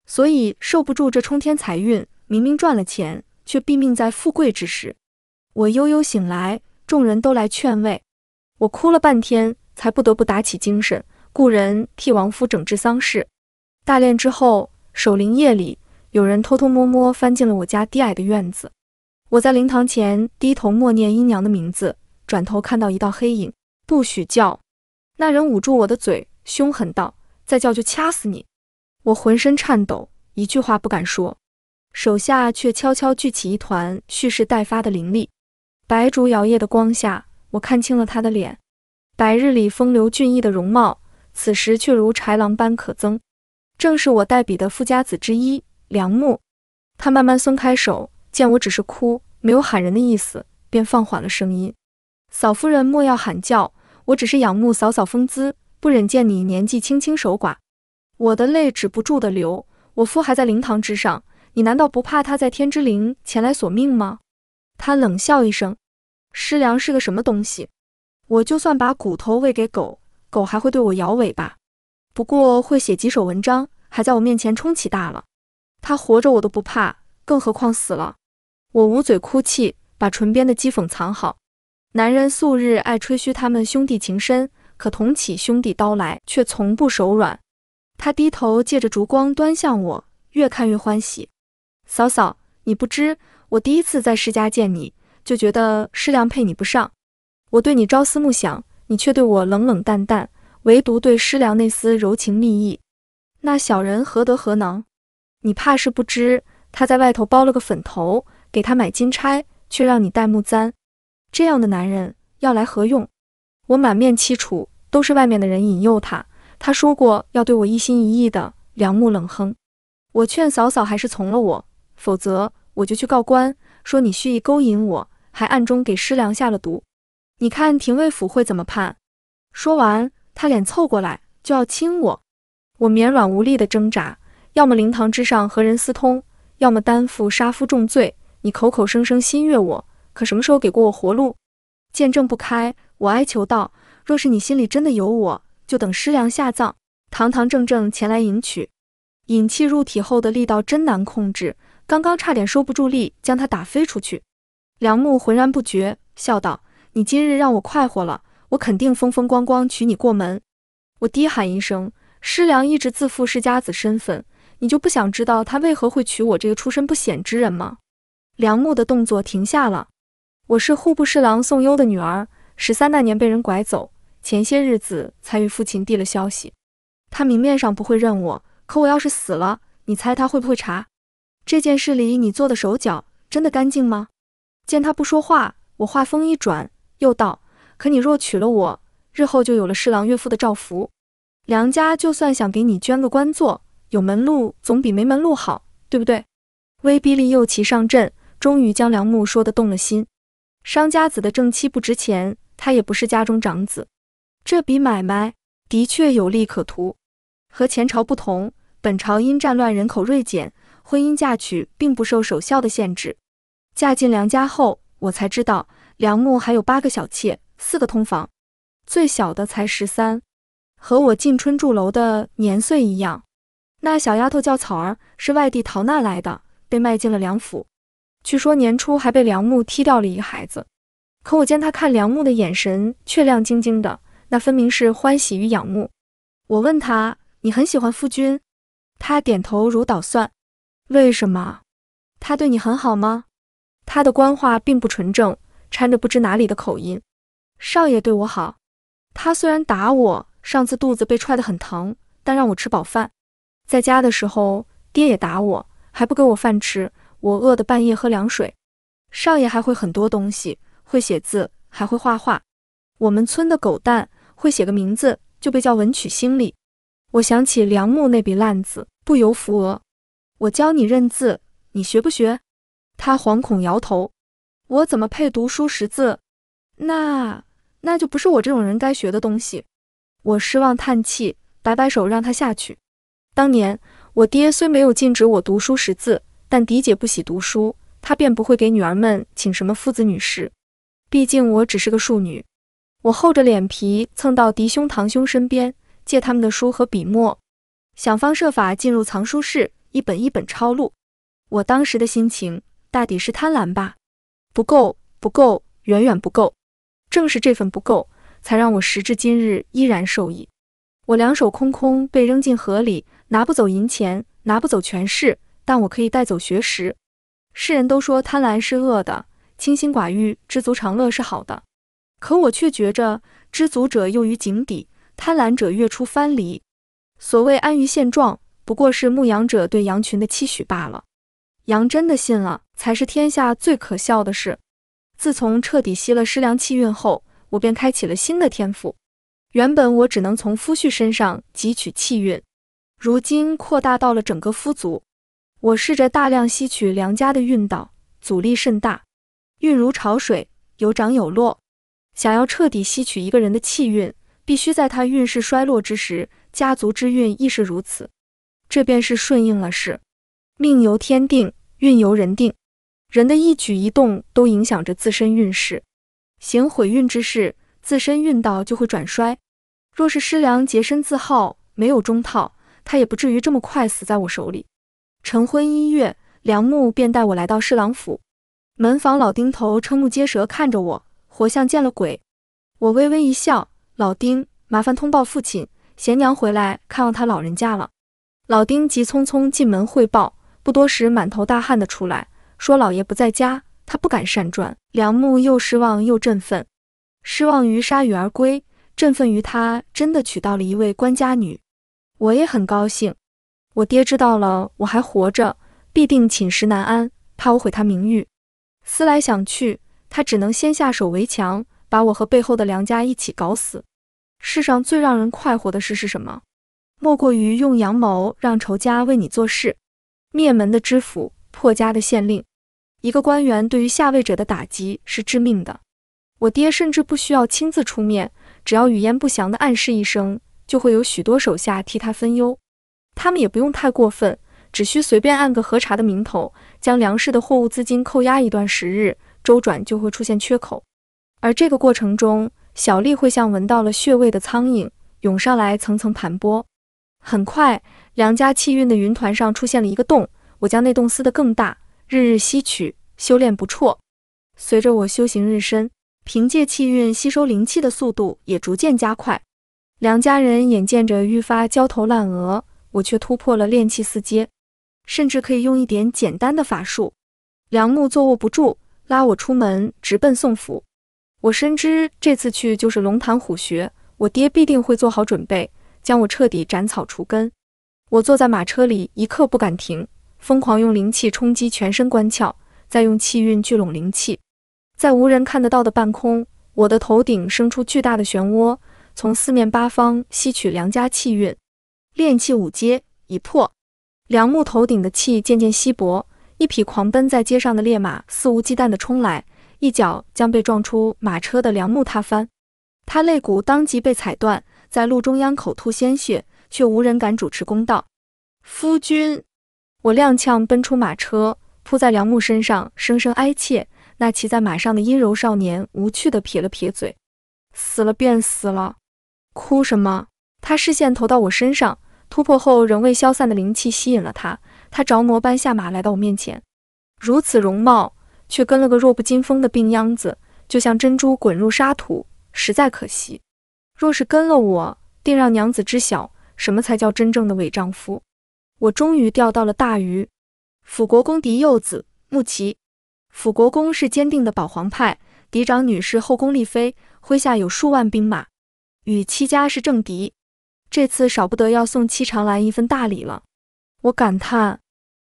所以受不住这冲天财运，明明赚了钱，却毙命在富贵之时。我悠悠醒来，众人都来劝慰，我哭了半天，才不得不打起精神。故人替亡夫整治丧事，大殓之后，守灵夜里，有人偷偷摸摸翻进了我家低矮的院子。我在灵堂前低头默念姨娘的名字，转头看到一道黑影，不许叫！那人捂住我的嘴，凶狠道：“再叫就掐死你！”我浑身颤抖，一句话不敢说，手下却悄悄聚起一团蓄势待发的灵力。白烛摇曳的光下，我看清了他的脸，白日里风流俊逸的容貌。此时却如豺狼般可憎，正是我代笔的富家子之一梁木。他慢慢松开手，见我只是哭，没有喊人的意思，便放缓了声音：“嫂夫人莫要喊叫，我只是仰慕嫂嫂风姿，不忍见你年纪轻轻守寡。”我的泪止不住的流，我夫还在灵堂之上，你难道不怕他在天之灵前来索命吗？他冷笑一声：“师良是个什么东西？我就算把骨头喂给狗。”狗还会对我摇尾巴，不过会写几首文章，还在我面前充起大了。他活着我都不怕，更何况死了？我捂嘴哭泣，把唇边的讥讽藏好。男人素日爱吹嘘他们兄弟情深，可捅起兄弟刀来却从不手软。他低头借着烛光端向我，越看越欢喜。嫂嫂，你不知，我第一次在世家见你，就觉得世良配你不上，我对你朝思暮想。你却对我冷冷淡淡，唯独对师良那丝柔情蜜意，那小人何德何能？你怕是不知，他在外头包了个粉头，给他买金钗，却让你戴木簪，这样的男人要来何用？我满面凄楚，都是外面的人引诱他。他说过要对我一心一意的。梁木冷哼，我劝嫂嫂还是从了我，否则我就去告官，说你蓄意勾引我，还暗中给师良下了毒。你看，廷尉府会怎么判？说完，他脸凑过来就要亲我，我绵软无力的挣扎。要么灵堂之上和人私通，要么担负杀夫重罪。你口口声声心悦我，可什么时候给过我活路？见证不开，我哀求道。若是你心里真的有我，就等师良下葬，堂堂正正前来迎娶。引气入体后的力道真难控制，刚刚差点收不住力，将他打飞出去。梁木浑然不觉，笑道。你今日让我快活了，我肯定风风光光娶你过门。我低喊一声：“师良一直自负世家子身份，你就不想知道他为何会娶我这个出身不显之人吗？”梁木的动作停下了。我是户部侍郎宋优的女儿，十三那年被人拐走，前些日子才与父亲递了消息。他明面上不会认我，可我要是死了，你猜他会不会查这件事里你做的手脚真的干净吗？见他不说话，我话锋一转。又道：“可你若娶了我，日后就有了侍郎岳父的照拂，梁家就算想给你捐个官做，有门路总比没门路好，对不对？”威逼利诱齐上阵，终于将梁木说的动了心。商家子的正妻不值钱，他也不是家中长子，这笔买卖的确有利可图。和前朝不同，本朝因战乱人口锐减，婚姻嫁娶并不受守孝的限制。嫁进梁家后，我才知道。梁木还有八个小妾，四个通房，最小的才十三，和我进春住楼的年岁一样。那小丫头叫草儿，是外地逃难来的，被卖进了梁府。据说年初还被梁木踢掉了一个孩子，可我见她看梁木的眼神却亮晶晶的，那分明是欢喜与仰慕。我问她：“你很喜欢夫君？”他点头如捣蒜。为什么？他对你很好吗？他的官话并不纯正。掺着不知哪里的口音，少爷对我好。他虽然打我，上次肚子被踹得很疼，但让我吃饱饭。在家的时候，爹也打我，还不给我饭吃，我饿得半夜喝凉水。少爷还会很多东西，会写字，还会画画。我们村的狗蛋会写个名字就被叫文曲星里。我想起梁木那笔烂字，不由扶额。我教你认字，你学不学？他惶恐摇头。我怎么配读书识字？那那就不是我这种人该学的东西。我失望叹气，摆摆手让他下去。当年我爹虽没有禁止我读书识字，但嫡姐不喜读书，他便不会给女儿们请什么夫子女士。毕竟我只是个庶女。我厚着脸皮蹭到嫡兄堂兄身边，借他们的书和笔墨，想方设法进入藏书室，一本一本抄录。我当时的心情大抵是贪婪吧。不够，不够，远远不够。正是这份不够，才让我时至今日依然受益。我两手空空被扔进河里，拿不走银钱，拿不走权势，但我可以带走学识。世人都说贪婪是恶的，清心寡欲，知足常乐是好的。可我却觉着，知足者囿于井底，贪婪者跃出藩篱。所谓安于现状，不过是牧羊者对羊群的期许罢了。羊真的信了。才是天下最可笑的事。自从彻底吸了师良气运后，我便开启了新的天赋。原本我只能从夫婿身上汲取气运，如今扩大到了整个夫族。我试着大量吸取梁家的运道，阻力甚大。运如潮水，有涨有落。想要彻底吸取一个人的气运，必须在他运势衰落之时。家族之运亦是如此，这便是顺应了事。命由天定，运由人定。人的一举一动都影响着自身运势，行毁运之事，自身运道就会转衰。若是师良洁身自好，没有中套，他也不至于这么快死在我手里。晨昏一月，梁木便带我来到侍郎府，门房老丁头瞠目结舌看着我，活像见了鬼。我微微一笑，老丁，麻烦通报父亲，贤娘回来看望他老人家了。老丁急匆匆进门汇报，不多时满头大汗的出来。说老爷不在家，他不敢擅转。梁木又失望又振奋，失望于铩羽而归，振奋于他真的娶到了一位官家女。我也很高兴，我爹知道了我还活着，必定寝食难安，怕我毁他名誉。思来想去，他只能先下手为强，把我和背后的梁家一起搞死。世上最让人快活的事是什么？莫过于用阳谋让仇家为你做事，灭门的知府。破家的县令，一个官员对于下位者的打击是致命的。我爹甚至不需要亲自出面，只要语焉不详的暗示一声，就会有许多手下替他分忧。他们也不用太过分，只需随便按个核查的名头，将粮食的货物资金扣押一段时日，周转就会出现缺口。而这个过程中，小丽会像闻到了血味的苍蝇，涌上来层层盘剥。很快，梁家气运的云团上出现了一个洞。我将内洞撕得更大，日日吸取，修炼不辍。随着我修行日深，凭借气运吸收灵气的速度也逐渐加快。梁家人眼见着愈发焦头烂额，我却突破了炼气四阶，甚至可以用一点简单的法术。梁木坐卧不住，拉我出门，直奔宋府。我深知这次去就是龙潭虎穴，我爹必定会做好准备，将我彻底斩草除根。我坐在马车里一刻不敢停。疯狂用灵气冲击全身关窍，再用气运聚拢灵气，在无人看得到的半空，我的头顶生出巨大的漩涡，从四面八方吸取梁家气运。炼气五阶已破，梁木头顶的气渐渐稀薄。一匹狂奔在街上的烈马肆无忌惮地冲来，一脚将被撞出马车的梁木踏翻，他肋骨当即被踩断，在路中央口吐鲜血，却无人敢主持公道。夫君。我踉跄奔出马车，扑在梁木身上，声声哀切。那骑在马上的阴柔少年无趣地撇了撇嘴：“死了便死了，哭什么？”他视线投到我身上，突破后仍未消散的灵气吸引了他。他着魔般下马来到我面前，如此容貌却跟了个弱不禁风的病秧子，就像珍珠滚入沙土，实在可惜。若是跟了我，定让娘子知晓什么才叫真正的伪丈夫。我终于钓到了大鱼。辅国公嫡幼子穆奇，辅国公是坚定的保皇派，嫡长女是后宫丽妃，麾下有数万兵马，与戚家是政敌。这次少不得要送戚长兰一份大礼了。我感叹，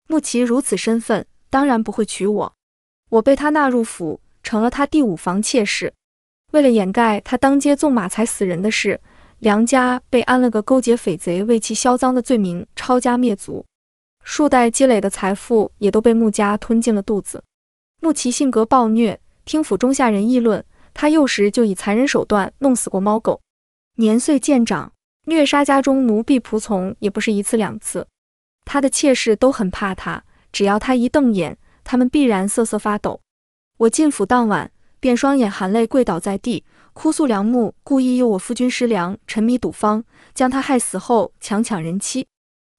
穆奇如此身份，当然不会娶我。我被他纳入府，成了他第五房妾室。为了掩盖他当街纵马踩死人的事。梁家被安了个勾结匪贼、为其销赃的罪名，抄家灭族，数代积累的财富也都被穆家吞进了肚子。穆奇性格暴虐，听府中下人议论，他幼时就以残忍手段弄死过猫狗，年岁渐长，虐杀家中奴婢仆从也不是一次两次。他的妾室都很怕他，只要他一瞪眼，他们必然瑟瑟发抖。我进府当晚，便双眼含泪跪倒在地。哭诉梁木故意诱我夫君失粮，沉迷赌方，将他害死后强抢人妻。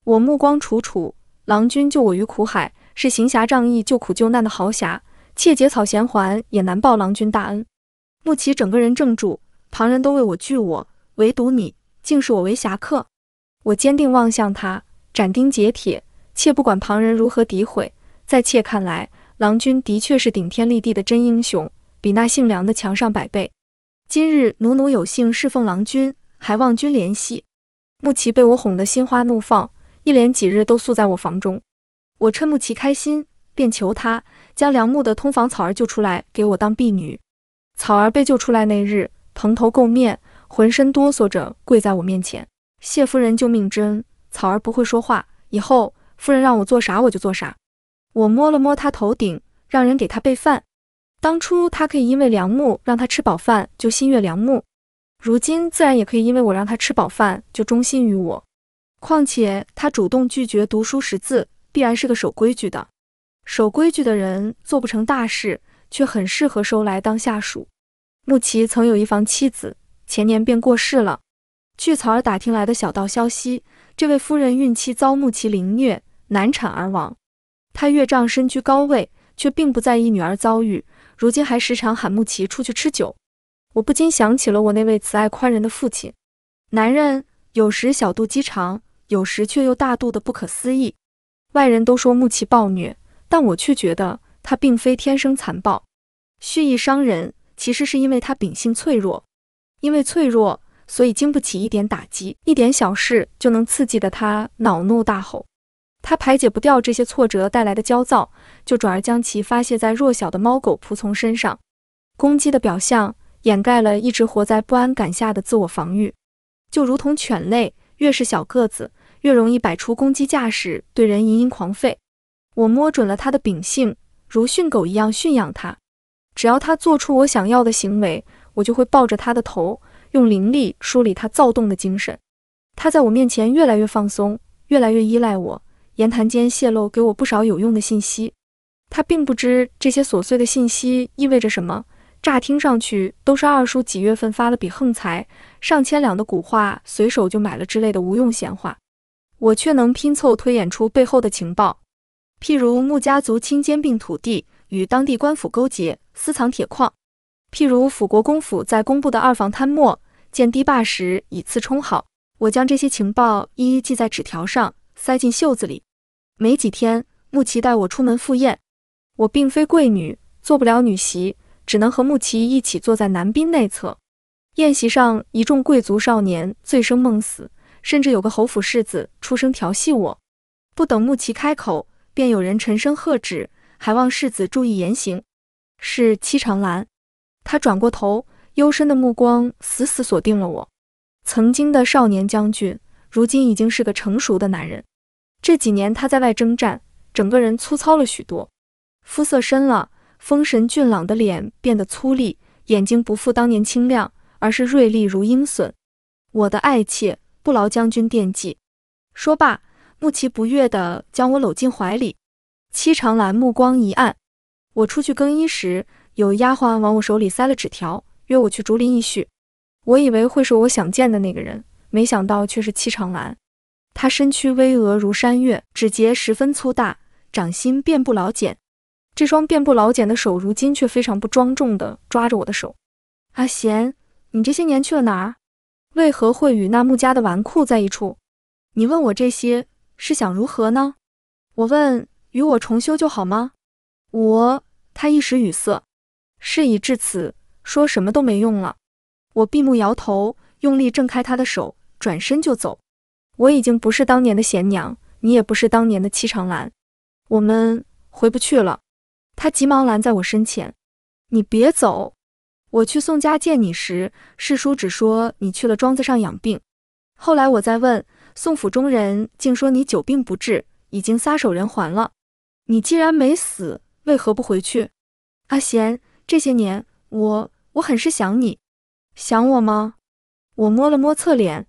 我目光楚楚，郎君救我于苦海，是行侠仗义、救苦救难的豪侠，妾结草衔环也难报郎君大恩。穆奇整个人怔住，旁人都为我惧我，唯独你竟是我为侠客。我坚定望向他，斩钉截铁，妾不管旁人如何诋毁，在妾看来，郎君的确是顶天立地的真英雄，比那姓梁的强上百倍。今日奴奴有幸侍奉郎君，还望君怜惜。穆奇被我哄得心花怒放，一连几日都宿在我房中。我趁穆奇开心，便求他将梁木的通房草儿救出来，给我当婢女。草儿被救出来那日，蓬头垢面，浑身哆嗦着跪在我面前，谢夫人救命之恩。草儿不会说话，以后夫人让我做啥我就做啥。我摸了摸他头顶，让人给他备饭。当初他可以因为梁木让他吃饱饭就心悦梁木，如今自然也可以因为我让他吃饱饭就忠心于我。况且他主动拒绝读书识字，必然是个守规矩的。守规矩的人做不成大事，却很适合收来当下属。穆奇曾有一房妻子，前年便过世了。据曹儿打听来的小道消息，这位夫人孕期遭穆奇凌虐，难产而亡。他岳丈身居高位，却并不在意女儿遭遇。如今还时常喊穆奇出去吃酒，我不禁想起了我那位慈爱宽仁的父亲。男人有时小肚鸡肠，有时却又大度的不可思议。外人都说穆奇暴虐，但我却觉得他并非天生残暴，蓄意伤人，其实是因为他秉性脆弱。因为脆弱，所以经不起一点打击，一点小事就能刺激的他恼怒大吼。他排解不掉这些挫折带来的焦躁，就转而将其发泄在弱小的猫狗仆从身上。攻击的表象掩盖了一直活在不安感下的自我防御，就如同犬类，越是小个子，越容易摆出攻击架势，对人隐隐狂吠。我摸准了他的秉性，如训狗一样驯养他。只要他做出我想要的行为，我就会抱着他的头，用灵力梳理他躁动的精神。他在我面前越来越放松，越来越依赖我。言谈间泄露给我不少有用的信息，他并不知这些琐碎的信息意味着什么，乍听上去都是二叔几月份发了笔横财，上千两的古画随手就买了之类的无用闲话，我却能拼凑推演出背后的情报，譬如穆家族亲兼并土地，与当地官府勾结，私藏铁矿；譬如辅国公府在工部的二房贪墨，建堤坝时以次充好。我将这些情报一一记在纸条上，塞进袖子里。没几天，穆奇带我出门赴宴。我并非贵女，做不了女席，只能和穆奇一起坐在男宾内侧。宴席上，一众贵族少年醉生梦死，甚至有个侯府世子出声调戏我。不等穆奇开口，便有人沉声喝止：“还望世子注意言行。”是七长兰，他转过头，幽深的目光死死锁定了我。曾经的少年将军，如今已经是个成熟的男人。这几年他在外征战，整个人粗糙了许多，肤色深了，风神俊朗的脸变得粗粝，眼睛不复当年清亮，而是锐利如鹰隼。我的爱妾，不劳将军惦记。说罢，穆奇不悦地将我搂进怀里。七长兰目光一暗。我出去更衣时，有丫鬟往我手里塞了纸条，约我去竹林一叙。我以为会是我想见的那个人，没想到却是七长兰。他身躯巍峨如山岳，指节十分粗大，掌心遍布老茧。这双遍布老茧的手，如今却非常不庄重地抓着我的手。阿贤，你这些年去了哪儿？为何会与那穆家的纨绔在一处？你问我这些，是想如何呢？我问，与我重修就好吗？我，他一时语塞。事已至此，说什么都没用了。我闭目摇头，用力挣开他的手，转身就走。我已经不是当年的贤娘，你也不是当年的七长兰，我们回不去了。他急忙拦在我身前，你别走。我去宋家见你时，世叔只说你去了庄子上养病。后来我再问宋府中人，竟说你久病不治，已经撒手人寰了。你既然没死，为何不回去？阿贤，这些年我我很是想你，想我吗？我摸了摸侧脸。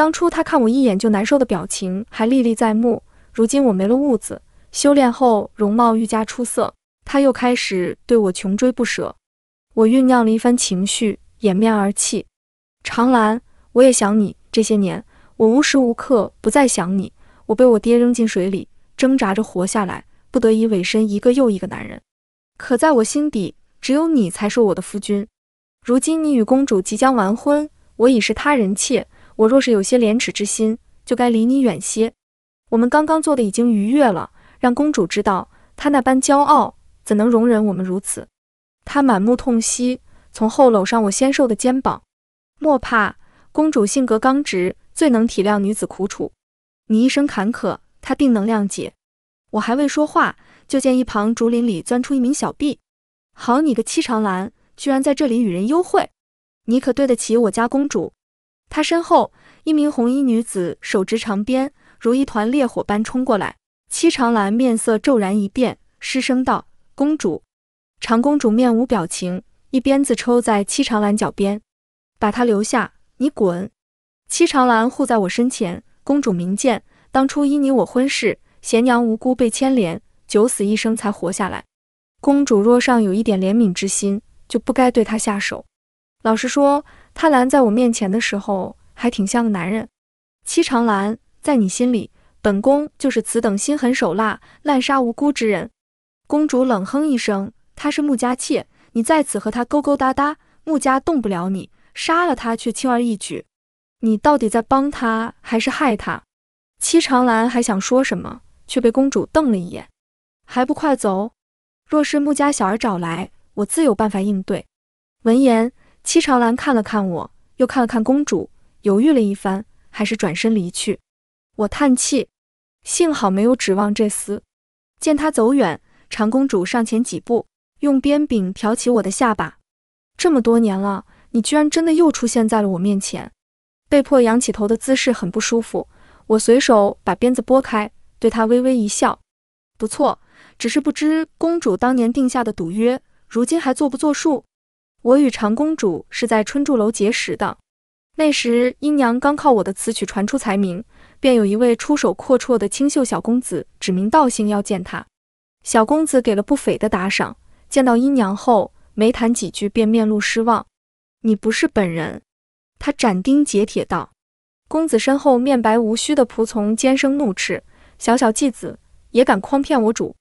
当初他看我一眼就难受的表情还历历在目，如今我没了痦子，修炼后容貌愈加出色，他又开始对我穷追不舍。我酝酿了一番情绪，掩面而泣。长兰，我也想你，这些年我无时无刻不在想你。我被我爹扔进水里，挣扎着活下来，不得已委身一个又一个男人，可在我心底，只有你才是我的夫君。如今你与公主即将完婚，我已是他人妾。我若是有些廉耻之心，就该离你远些。我们刚刚做的已经逾越了，让公主知道，她那般骄傲，怎能容忍我们如此？她满目痛惜，从后搂上我纤瘦的肩膀。莫怕，公主性格刚直，最能体谅女子苦楚。你一生坎坷，她定能谅解。我还未说话，就见一旁竹林里钻出一名小婢。好你个七长兰，居然在这里与人幽会！你可对得起我家公主？她身后，一名红衣女子手执长鞭，如一团烈火般冲过来。戚长兰面色骤然一变，失声道：“公主！”长公主面无表情，一鞭子抽在戚长兰脚边，把她留下。你滚！戚长兰护在我身前，公主明鉴，当初因你我婚事，贤娘无辜被牵连，九死一生才活下来。公主若尚有一点怜悯之心，就不该对他下手。老实说。他拦在我面前的时候还挺像个男人。七长兰，在你心里，本宫就是此等心狠手辣、滥杀无辜之人。公主冷哼一声：“她是穆家妾，你在此和她勾勾搭搭，穆家动不了你，杀了她却轻而易举。你到底在帮她还是害她？”七长兰还想说什么，却被公主瞪了一眼：“还不快走！若是穆家小儿找来，我自有办法应对。”闻言。七长兰看了看我，又看了看公主，犹豫了一番，还是转身离去。我叹气，幸好没有指望这厮。见他走远，长公主上前几步，用鞭柄挑起我的下巴。这么多年了，你居然真的又出现在了我面前。被迫仰起头的姿势很不舒服，我随手把鞭子拨开，对他微微一笑。不错，只是不知公主当年定下的赌约，如今还作不作数？我与长公主是在春住楼结识的。那时，殷娘刚靠我的词曲传出才名，便有一位出手阔绰的清秀小公子指名道姓要见她。小公子给了不菲的打赏，见到殷娘后，没谈几句便面露失望。你不是本人，他斩钉截铁道。公子身后面白无须的仆从尖声怒斥：“小小继子也敢诓骗我主！”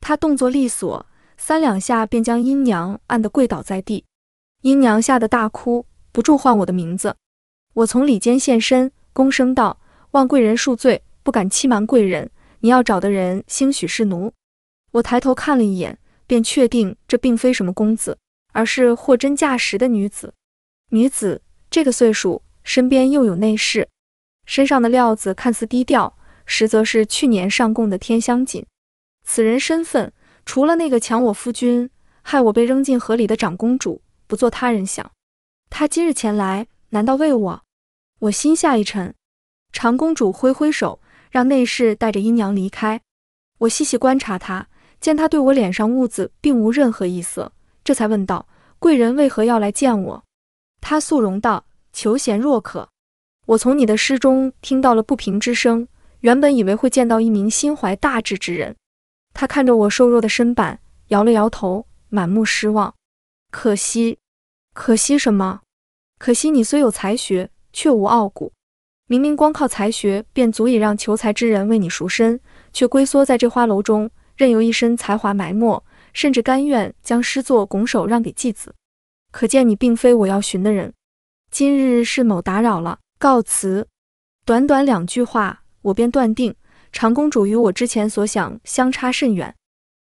他动作利索，三两下便将殷娘按得跪倒在地。瑛娘吓得大哭，不住唤我的名字。我从里间现身，躬声道：“望贵人恕罪，不敢欺瞒贵人。你要找的人，兴许是奴。”我抬头看了一眼，便确定这并非什么公子，而是货真价实的女子。女子这个岁数，身边又有内侍，身上的料子看似低调，实则是去年上贡的天香锦。此人身份，除了那个抢我夫君、害我被扔进河里的长公主。不做他人想，他今日前来，难道为我？我心下一沉。长公主挥挥手，让内侍带着阴阳离开。我细细观察他，见他对我脸上痦子并无任何异色，这才问道：“贵人为何要来见我？”他素容道：“求贤若渴。”我从你的诗中听到了不平之声，原本以为会见到一名心怀大志之人。他看着我瘦弱的身板，摇了摇头，满目失望。可惜，可惜什么？可惜你虽有才学，却无傲骨。明明光靠才学便足以让求才之人为你赎身，却龟缩在这花楼中，任由一身才华埋没，甚至甘愿将诗作拱手让给继子。可见你并非我要寻的人。今日是某打扰了，告辞。短短两句话，我便断定长公主与我之前所想相差甚远。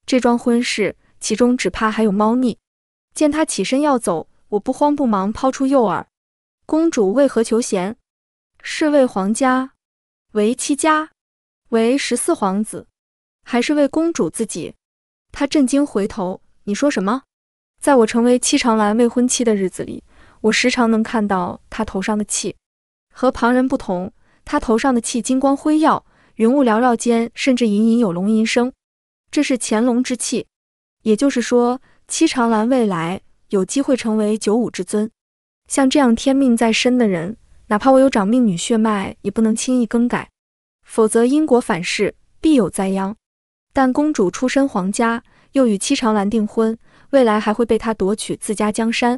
这桩婚事，其中只怕还有猫腻。见他起身要走，我不慌不忙抛出诱饵：“公主为何求贤？是为皇家，为戚家，为十四皇子，还是为公主自己？”他震惊回头：“你说什么？在我成为戚长兰未婚妻的日子里，我时常能看到他头上的气。和旁人不同，他头上的气金光辉耀，云雾缭绕间，甚至隐隐有龙吟声。这是潜龙之气。也就是说。”七长兰未来有机会成为九五之尊，像这样天命在身的人，哪怕我有长命女血脉，也不能轻易更改，否则因果反噬，必有灾殃。但公主出身皇家，又与七长兰订婚，未来还会被她夺取自家江山。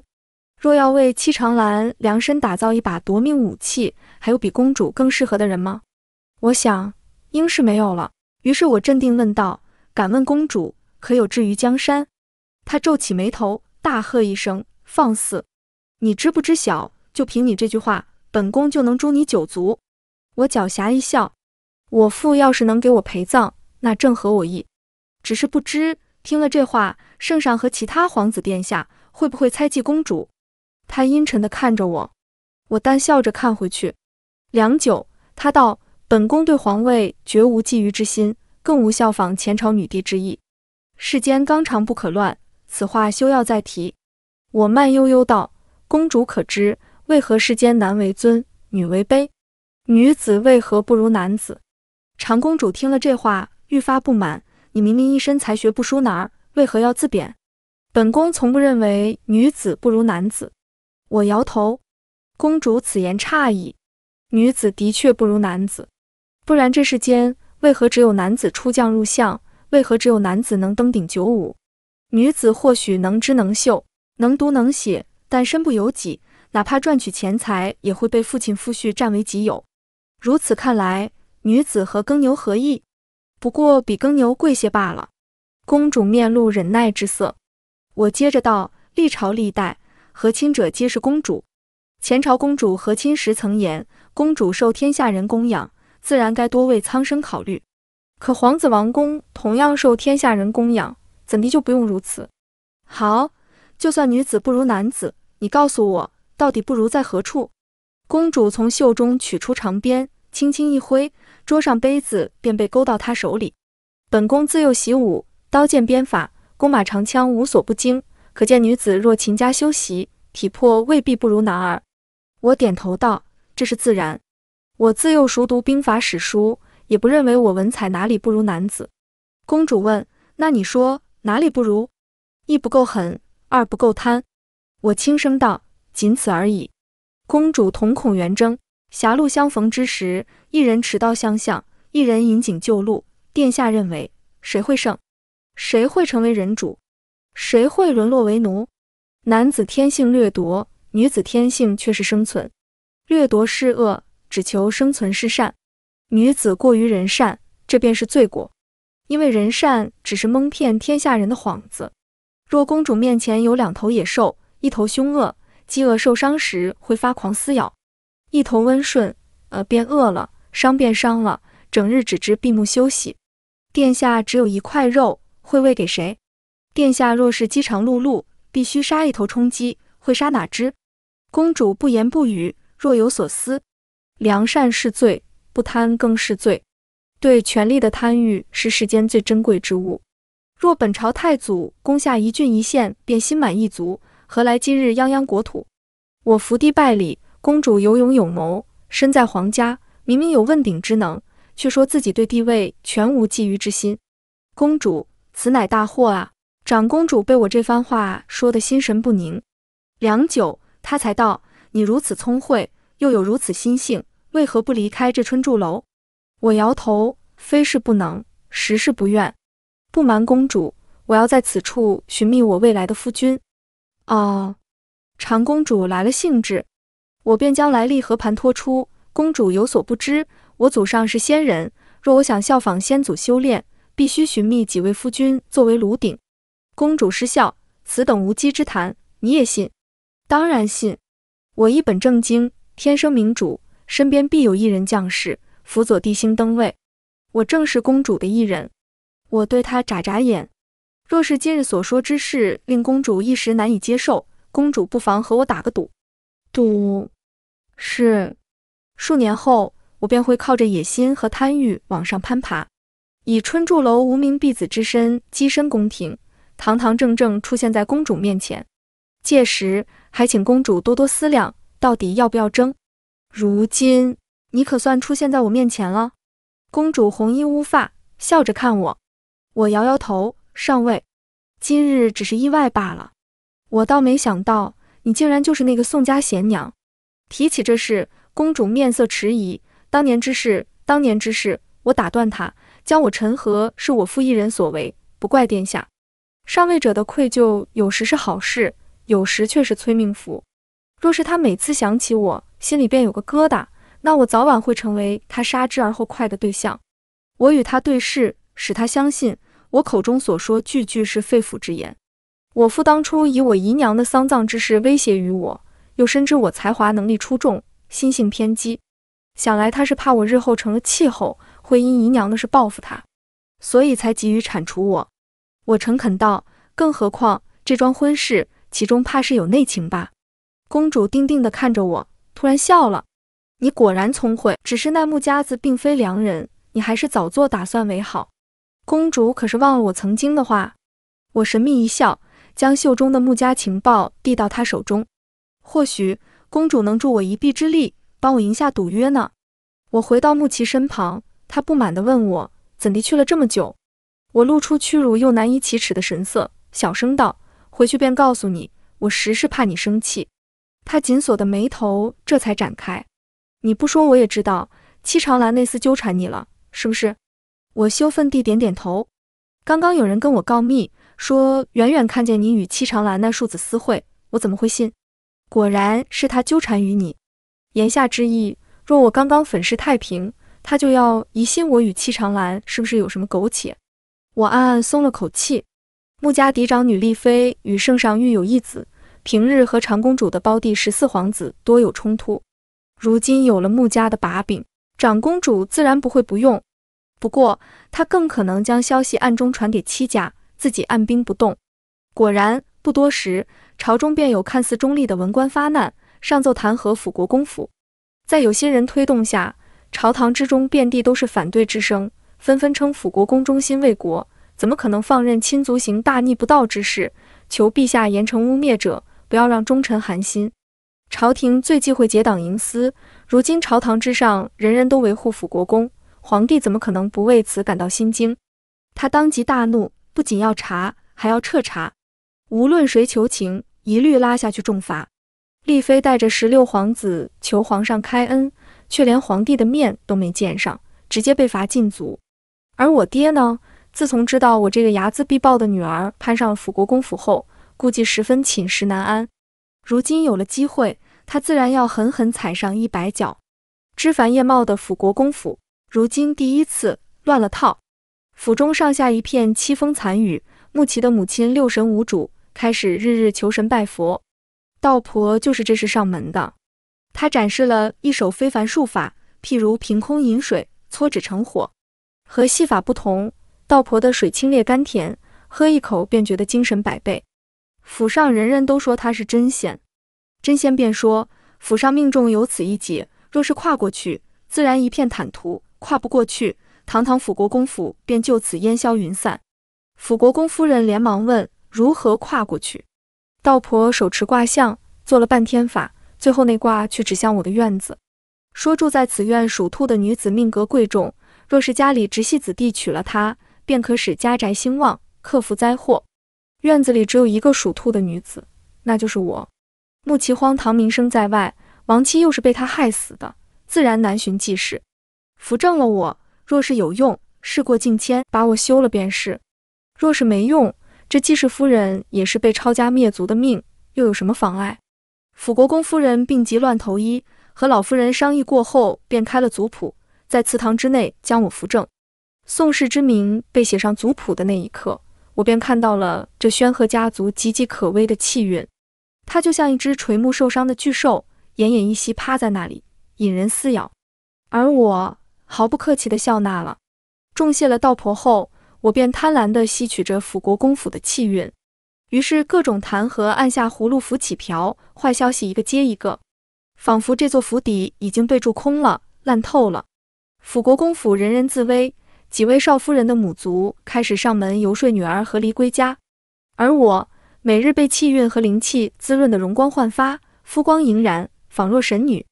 若要为七长兰量身打造一把夺命武器，还有比公主更适合的人吗？我想应是没有了。于是我镇定问道：“敢问公主，可有志于江山？”他皱起眉头，大喝一声：“放肆！你知不知晓？就凭你这句话，本宫就能诛你九族！”我狡黠一笑：“我父要是能给我陪葬，那正合我意。只是不知听了这话，圣上和其他皇子殿下会不会猜忌公主？”他阴沉地看着我，我淡笑着看回去。良久，他道：“本宫对皇位绝无觊觎之心，更无效仿前朝女帝之意。世间纲常不可乱。”此话休要再提。我慢悠悠道：“公主可知为何世间男为尊，女为卑？女子为何不如男子？”长公主听了这话，愈发不满：“你明明一身才学不输男儿，为何要自贬？本宫从不认为女子不如男子。”我摇头：“公主此言差矣，女子的确不如男子。不然这世间为何只有男子出将入相？为何只有男子能登顶九五？”女子或许能织能绣，能读能写，但身不由己，哪怕赚取钱财，也会被父亲夫婿占为己有。如此看来，女子和耕牛何异？不过比耕牛贵些罢了。公主面露忍耐之色，我接着道：历朝历代和亲者皆是公主，前朝公主和亲时曾言，公主受天下人供养，自然该多为苍生考虑。可皇子王公同样受天下人供养。怎地就不用如此？好，就算女子不如男子，你告诉我到底不如在何处？公主从袖中取出长鞭，轻轻一挥，桌上杯子便被勾到她手里。本宫自幼习武，刀剑、鞭法、弓马、长枪无所不精，可见女子若勤加修习，体魄未必不如男儿。我点头道：“这是自然。我自幼熟读兵法史书，也不认为我文采哪里不如男子。”公主问：“那你说？”哪里不如？一不够狠，二不够贪。我轻声道：“仅此而已。”公主瞳孔圆睁。狭路相逢之时，一人持刀相向，一人引颈就戮。殿下认为谁会胜？谁会成为人主？谁会沦落为奴？男子天性掠夺，女子天性却是生存。掠夺是恶，只求生存是善。女子过于仁善，这便是罪过。因为人善只是蒙骗天下人的幌子。若公主面前有两头野兽，一头凶恶，饥饿受伤时会发狂撕咬；一头温顺，呃，便饿了，伤便伤了，整日只知闭目休息。殿下只有一块肉，会喂给谁？殿下若是饥肠辘辘，必须杀一头充饥，会杀哪只？公主不言不语，若有所思。良善是罪，不贪更是罪。对权力的贪欲是世间最珍贵之物。若本朝太祖攻下一郡一县便心满意足，何来今日泱泱国土？我伏地拜礼，公主有勇有谋，身在皇家，明明有问鼎之能，却说自己对地位全无觊觎之心。公主，此乃大祸啊！长公主被我这番话说得心神不宁，良久，她才道：“你如此聪慧，又有如此心性，为何不离开这春柱楼？”我摇头，非是不能，实是不愿。不瞒公主，我要在此处寻觅我未来的夫君。啊！长公主来了兴致，我便将来历和盘托出。公主有所不知，我祖上是仙人，若我想效仿先祖修炼，必须寻觅几位夫君作为炉鼎。公主失笑，此等无稽之谈，你也信？当然信。我一本正经，天生明主，身边必有一人降世。辅佐帝星登位，我正是公主的一人。我对他眨眨眼。若是今日所说之事令公主一时难以接受，公主不妨和我打个赌。赌是数年后，我便会靠着野心和贪欲往上攀爬，以春柱楼无名婢子之身跻身宫廷，堂堂正正出现在公主面前。届时还请公主多多思量，到底要不要争。如今。你可算出现在我面前了，公主红衣乌发，笑着看我。我摇摇头，上位，今日只是意外罢了。我倒没想到，你竟然就是那个宋家贤娘。提起这事，公主面色迟疑。当年之事，当年之事。我打断她，将我陈和是我父一人所为，不怪殿下。上位者的愧疚有时是好事，有时却是催命符。若是他每次想起我，心里便有个疙瘩。那我早晚会成为他杀之而后快的对象。我与他对视，使他相信我口中所说句句是肺腑之言。我父当初以我姨娘的丧葬之事威胁于我，又深知我才华能力出众，心性偏激，想来他是怕我日后成了气候，会因姨娘的事报复他，所以才急于铲除我。我诚恳道：“更何况这桩婚事，其中怕是有内情吧？”公主定定地看着我，突然笑了。你果然聪慧，只是那木家子并非良人，你还是早做打算为好。公主可是忘了我曾经的话？我神秘一笑，将袖中的木家情报递到她手中。或许公主能助我一臂之力，帮我赢下赌约呢。我回到穆奇身旁，他不满地问我怎地去了这么久。我露出屈辱又难以启齿的神色，小声道：“回去便告诉你，我实是怕你生气。”他紧锁的眉头这才展开。你不说我也知道，戚长兰那厮纠缠你了，是不是？我羞愤地点点头。刚刚有人跟我告密，说远远看见你与戚长兰那庶子私会，我怎么会信？果然是他纠缠于你。言下之意，若我刚刚粉饰太平，他就要疑心我与戚长兰是不是有什么苟且。我暗暗松了口气。穆家嫡长女丽妃与圣上育有一子，平日和长公主的胞弟十四皇子多有冲突。如今有了穆家的把柄，长公主自然不会不用。不过她更可能将消息暗中传给戚家，自己按兵不动。果然，不多时，朝中便有看似中立的文官发难，上奏弹劾辅国公府。在有些人推动下，朝堂之中遍地都是反对之声，纷纷称辅国公忠心为国，怎么可能放任亲族行大逆不道之事？求陛下严惩污蔑者，不要让忠臣寒心。朝廷最忌讳结党营私，如今朝堂之上人人都维护辅国公，皇帝怎么可能不为此感到心惊？他当即大怒，不仅要查，还要彻查，无论谁求情，一律拉下去重罚。丽妃带着十六皇子求皇上开恩，却连皇帝的面都没见上，直接被罚禁足。而我爹呢，自从知道我这个睚眦必报的女儿攀上了辅国公府后，估计十分寝食难安。如今有了机会。他自然要狠狠踩上一百脚。枝繁叶茂的辅国公府，如今第一次乱了套。府中上下一片凄风残雨，穆奇的母亲六神无主，开始日日求神拜佛。道婆就是这时上门的。他展示了一手非凡术法，譬如凭空饮水、搓纸成火。和戏法不同，道婆的水清冽甘甜，喝一口便觉得精神百倍。府上人人都说他是真仙。真仙便说：“府上命中有此一劫，若是跨过去，自然一片坦途；跨不过去，堂堂府国公府便就此烟消云散。”府国公夫人连忙问：“如何跨过去？”道婆手持卦象，做了半天法，最后那卦却指向我的院子，说住在此院属兔的女子命格贵重，若是家里直系子弟娶了她，便可使家宅兴旺，克服灾祸。院子里只有一个属兔的女子，那就是我。穆齐荒唐名声在外，亡妻又是被他害死的，自然难寻继室。扶正了我，若是有用，事过境迁，把我休了便是；若是没用，这继室夫人也是被抄家灭族的命，又有什么妨碍？辅国公夫人病急乱投医，和老夫人商议过后，便开了族谱，在祠堂之内将我扶正。宋氏之名被写上族谱的那一刻，我便看到了这宣赫家族岌岌可危的气运。他就像一只垂目受伤的巨兽，奄奄一息趴在那里，引人撕咬。而我毫不客气地笑纳了，重谢了道婆后，我便贪婪地吸取着辅国公府的气运。于是各种弹劾按下葫芦浮起瓢，坏消息一个接一个，仿佛这座府邸已经被蛀空了，烂透了。辅国公府人人自危，几位少夫人的母族开始上门游说女儿和离归家，而我。每日被气运和灵气滋润的容光焕发，肤光莹然，仿若神女。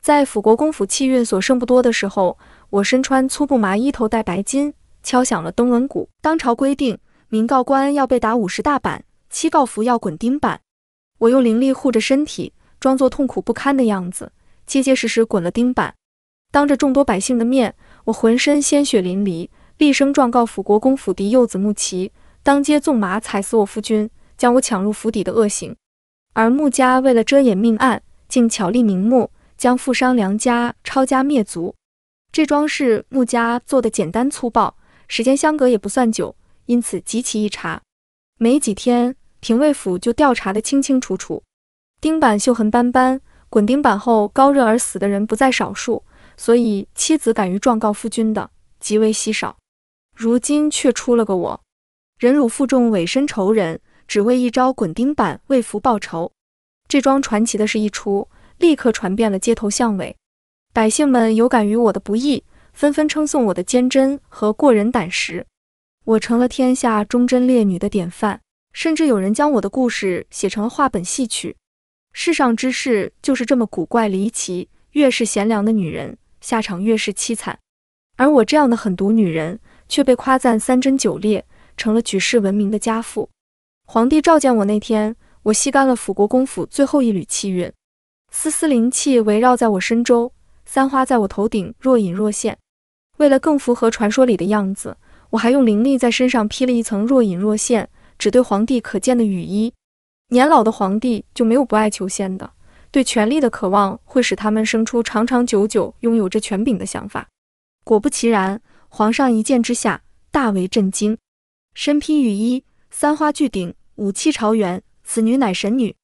在辅国公府气运所剩不多的时候，我身穿粗布麻衣，头戴白巾，敲响了登闻鼓。当朝规定，民告官要被打五十大板，七告服要滚钉板。我用灵力护着身体，装作痛苦不堪的样子，结结实实滚了钉板。当着众多百姓的面，我浑身鲜血淋漓，厉声状告辅国公府嫡幼子穆奇，当街纵马踩死我夫君。将我抢入府邸的恶行，而穆家为了遮掩命案，竟巧立名目将富商梁家抄家灭族。这桩事穆家做得简单粗暴，时间相隔也不算久，因此极其一查。没几天，廷尉府就调查得清清楚楚。钉板锈痕斑斑，滚钉板后高热而死的人不在少数，所以妻子敢于状告夫君的极为稀少。如今却出了个我，忍辱负重，委身仇人。只为一招滚钉板为福报仇，这桩传奇的事一出，立刻传遍了街头巷尾，百姓们有感于我的不易，纷纷称颂我的坚贞和过人胆识，我成了天下忠贞烈女的典范，甚至有人将我的故事写成了话本戏曲。世上之事就是这么古怪离奇，越是贤良的女人，下场越是凄惨，而我这样的狠毒女人，却被夸赞三贞九烈，成了举世闻名的家妇。皇帝召见我那天，我吸干了辅国公府最后一缕气运，丝丝灵气围绕在我身周，三花在我头顶若隐若现。为了更符合传说里的样子，我还用灵力在身上披了一层若隐若现、只对皇帝可见的雨衣。年老的皇帝就没有不爱求仙的，对权力的渴望会使他们生出长长久久拥有这权柄的想法。果不其然，皇上一见之下大为震惊，身披雨衣，三花聚顶。五七朝元，此女乃神女。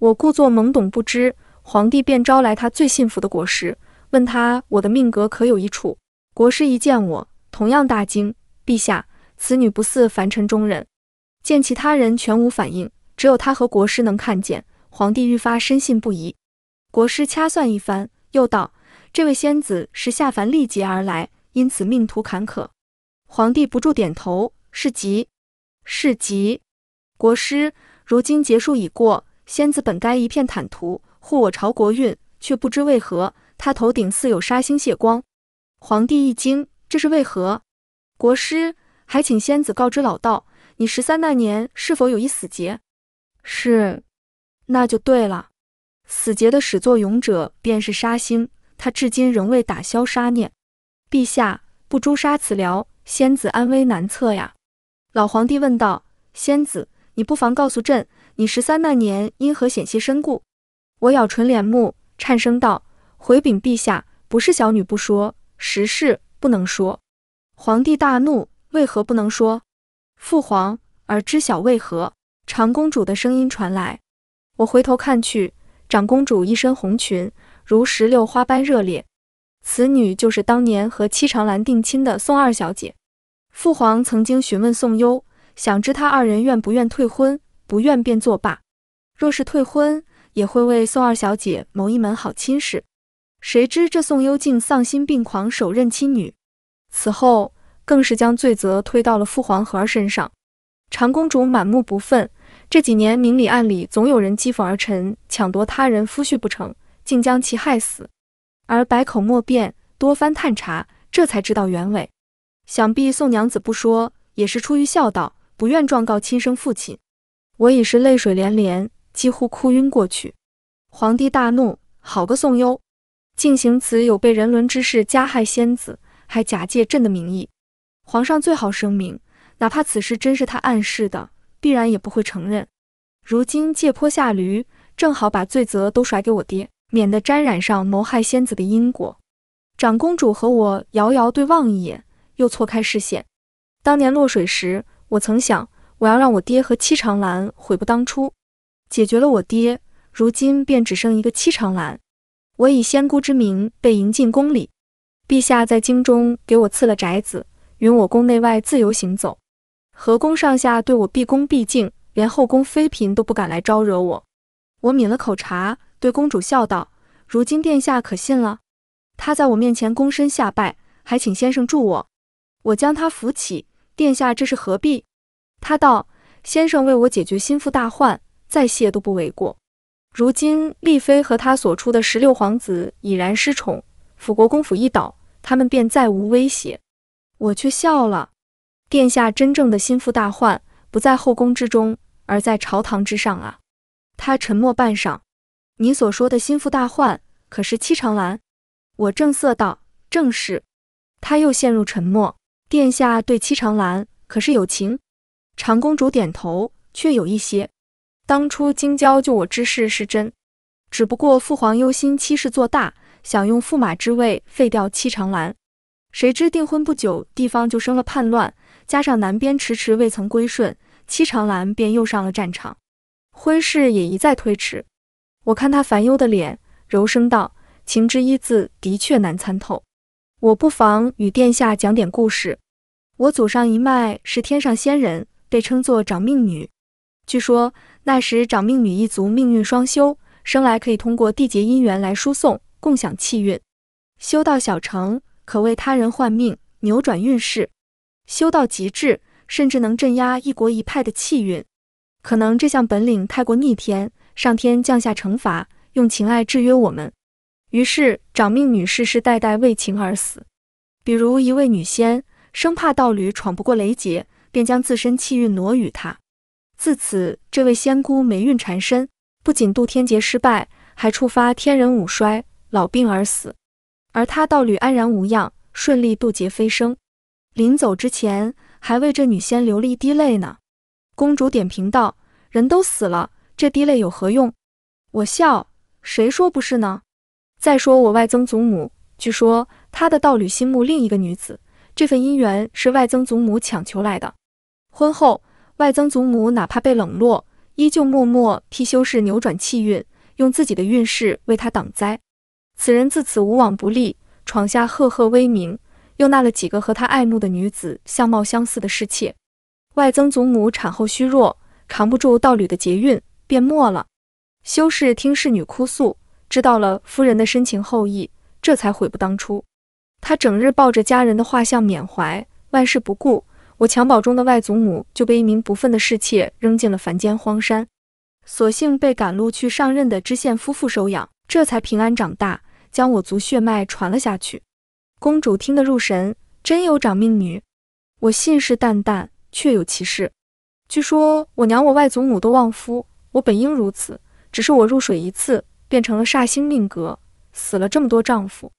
我故作懵懂不知，皇帝便招来他最信服的国师，问他我的命格可有一处。国师一见我，同样大惊。陛下，此女不似凡尘中人。见其他人全无反应，只有他和国师能看见。皇帝愈发深信不疑。国师掐算一番，又道：这位仙子是下凡历劫而来，因此命途坎坷。皇帝不住点头，是吉，是吉。国师，如今劫数已过，仙子本该一片坦途，护我朝国运，却不知为何，他头顶似有杀星泄光。皇帝一惊，这是为何？国师，还请仙子告知老道，你十三那年是否有一死劫？是，那就对了。死劫的始作俑者便是杀星，他至今仍未打消杀念。陛下，不诛杀此僚，仙子安危难测呀。老皇帝问道，仙子。你不妨告诉朕，你十三那年因何险些身故？我咬唇敛目，颤声道：“回禀陛下，不是小女不说，实事不能说。”皇帝大怒：“为何不能说？”父皇，而知晓为何。长公主的声音传来，我回头看去，长公主一身红裙，如石榴花般热烈。此女就是当年和七长兰定亲的宋二小姐。父皇曾经询问宋幽。想知他二人愿不愿退婚，不愿便作罢。若是退婚，也会为宋二小姐谋一门好亲事。谁知这宋幽静丧心病狂，手刃妻女，此后更是将罪责推到了父皇和儿身上。长公主满目不忿，这几年明里暗里总有人讥讽儿臣抢夺他人夫婿不成，竟将其害死，而百口莫辩。多番探查，这才知道原委。想必宋娘子不说，也是出于孝道。不愿状告亲生父亲，我已是泪水连连，几乎哭晕过去。皇帝大怒，好个宋攸，竟行此有悖人伦之事，加害仙子，还假借朕的名义。皇上最好声明，哪怕此事真是他暗示的，必然也不会承认。如今借坡下驴，正好把罪责都甩给我爹，免得沾染上谋害仙子的因果。长公主和我遥遥对望一眼，又错开视线。当年落水时。我曾想，我要让我爹和七长兰悔不当初。解决了我爹，如今便只剩一个七长兰。我以仙姑之名被迎进宫里，陛下在京中给我赐了宅子，允我宫内外自由行走。和宫上下对我毕恭毕敬，连后宫妃嫔都不敢来招惹我。我抿了口茶，对公主笑道：“如今殿下可信了？”他在我面前躬身下拜，还请先生助我。我将他扶起。殿下，这是何必？他道：“先生为我解决心腹大患，再谢都不为过。如今丽妃和他所出的十六皇子已然失宠，辅国公府一倒，他们便再无威胁。”我却笑了。殿下真正的心腹大患不在后宫之中，而在朝堂之上啊。他沉默半晌：“你所说的心腹大患，可是七成兰？”我正色道：“正是。”他又陷入沉默。殿下对七长兰可是有情，长公主点头，却有一些。当初京郊救我之事是真，只不过父皇忧心七氏做大，想用驸马之位废掉七长兰。谁知订婚不久，地方就生了叛乱，加上南边迟迟未曾归顺，七长兰便又上了战场，婚事也一再推迟。我看他烦忧的脸，柔声道：“情之一字，的确难参透。”我不妨与殿下讲点故事。我祖上一脉是天上仙人，被称作长命女。据说那时长命女一族命运双修，生来可以通过缔结姻缘来输送、共享气运。修到小成，可为他人换命、扭转运势；修到极致，甚至能镇压一国一派的气运。可能这项本领太过逆天，上天降下惩罚，用情爱制约我们。于是，长命女世世代代为情而死。比如一位女仙，生怕道侣闯不过雷劫，便将自身气运挪与他。自此，这位仙姑霉运缠身，不仅渡天劫失败，还触发天人五衰，老病而死。而他道侣安然无恙，顺利渡劫飞升。临走之前，还为这女仙流了一滴泪呢。公主点评道：“人都死了，这滴泪有何用？”我笑，谁说不是呢？再说我外曾祖母，据说她的道侣心目另一个女子，这份姻缘是外曾祖母强求来的。婚后，外曾祖母哪怕被冷落，依旧默默替修士扭转气运，用自己的运势为他挡灾。此人自此无往不利，闯下赫赫威名，又纳了几个和他爱慕的女子相貌相似的侍妾。外曾祖母产后虚弱，扛不住道侣的劫运，便没了。修士听侍女哭诉。知道了夫人的深情厚谊，这才悔不当初。他整日抱着家人的画像缅怀，万事不顾。我襁褓中的外祖母就被一名不忿的侍妾扔进了凡间荒山，所幸被赶路去上任的知县夫妇收养，这才平安长大，将我族血脉传了下去。公主听得入神，真有长命女？我信誓旦旦，确有其事。据说我娘、我外祖母都旺夫，我本应如此，只是我入水一次。变成了煞星命格，死了这么多丈夫。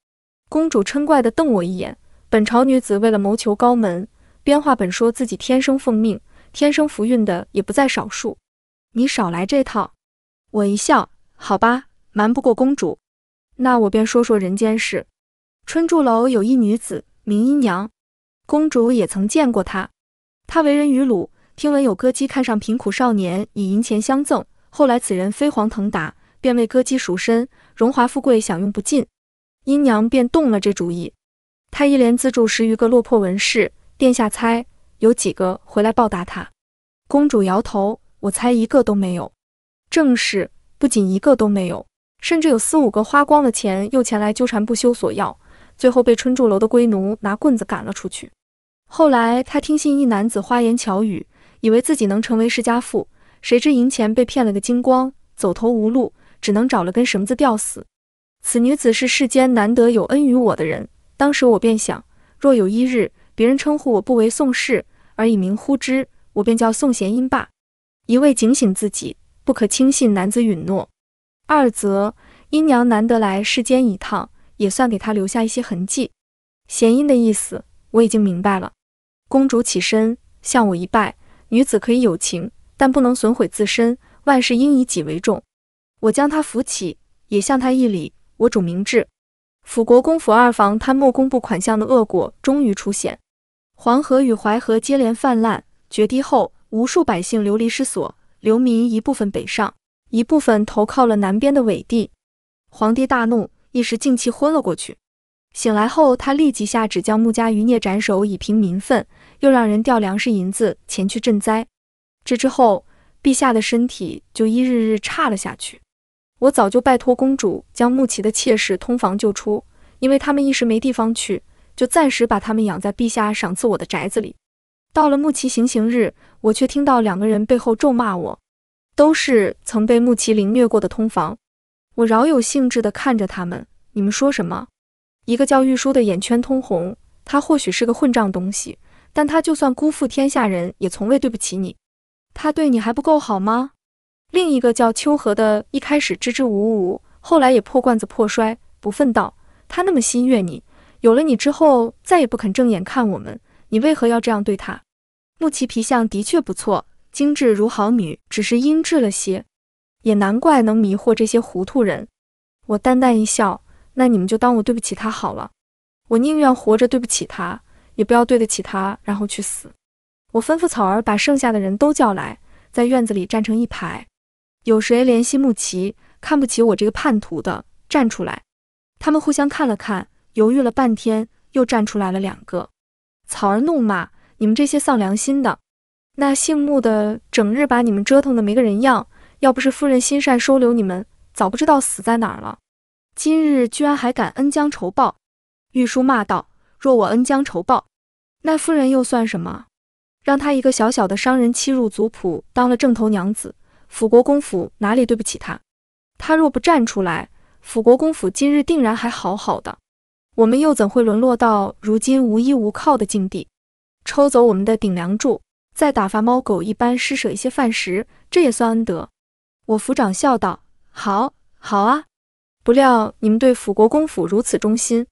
公主嗔怪地瞪我一眼。本朝女子为了谋求高门，编话本说自己天生奉命、天生福运的也不在少数。你少来这套。我一笑，好吧，瞒不过公主。那我便说说人间事。春住楼有一女子，名姨娘。公主也曾见过她。她为人愚鲁，听闻有歌姬看上贫苦少年，以银钱相赠。后来此人飞黄腾达。便为歌姬赎身，荣华富贵享用不尽。殷娘便动了这主意，她一连资助十余个落魄文士。殿下猜有几个回来报答她？公主摇头，我猜一个都没有。正是，不仅一个都没有，甚至有四五个花光了钱，又前来纠缠不休索要，最后被春住楼的龟奴拿棍子赶了出去。后来她听信一男子花言巧语，以为自己能成为世家妇，谁知银钱被骗了个精光，走投无路。只能找了根绳子吊死。此女子是世间难得有恩于我的人，当时我便想，若有一日别人称呼我不为宋氏，而以名呼之，我便叫宋贤音罢。一味警醒自己，不可轻信男子允诺；二则，音娘难得来世间一趟，也算给她留下一些痕迹。贤音的意思我已经明白了。公主起身向我一拜。女子可以有情，但不能损毁自身，万事应以己为重。我将他扶起，也向他一礼。我主明智，辅国公府二房贪墨公布款项的恶果终于出现，黄河与淮河接连泛滥，决堤后无数百姓流离失所，流民一部分北上，一部分投靠了南边的伪帝。皇帝大怒，一时竟气昏了过去。醒来后，他立即下旨将穆家余孽斩首，以平民愤，又让人调粮食银子前去赈灾。这之后，陛下的身体就一日日差了下去。我早就拜托公主将穆奇的妾室通房救出，因为他们一时没地方去，就暂时把他们养在陛下赏赐我的宅子里。到了穆奇行刑日，我却听到两个人背后咒骂我，都是曾被穆奇凌虐过的通房。我饶有兴致地看着他们，你们说什么？一个叫玉书的眼圈通红，他或许是个混账东西，但他就算辜负天下人，也从未对不起你。他对你还不够好吗？另一个叫秋荷的，一开始支支吾吾，后来也破罐子破摔，不忿道：“他那么心悦你，有了你之后，再也不肯正眼看我们，你为何要这样对他？”穆奇皮相的确不错，精致如好女，只是阴质了些，也难怪能迷惑这些糊涂人。我淡淡一笑：“那你们就当我对不起他好了，我宁愿活着对不起他，也不要对得起他然后去死。”我吩咐草儿把剩下的人都叫来，在院子里站成一排。有谁联系穆奇？看不起我这个叛徒的，站出来！他们互相看了看，犹豫了半天，又站出来了两个。草儿怒骂：“你们这些丧良心的！那姓穆的整日把你们折腾的没个人样，要不是夫人心善收留你们，早不知道死在哪儿了。今日居然还敢恩将仇报！”玉书骂道：“若我恩将仇报，那夫人又算什么？让她一个小小的商人欺入族谱，当了正头娘子！”辅国公府哪里对不起他？他若不站出来，辅国公府今日定然还好好的，我们又怎会沦落到如今无依无靠的境地？抽走我们的顶梁柱，再打发猫狗一般施舍一些饭食，这也算恩德？我府长笑道：“好，好啊！不料你们对辅国公府如此忠心，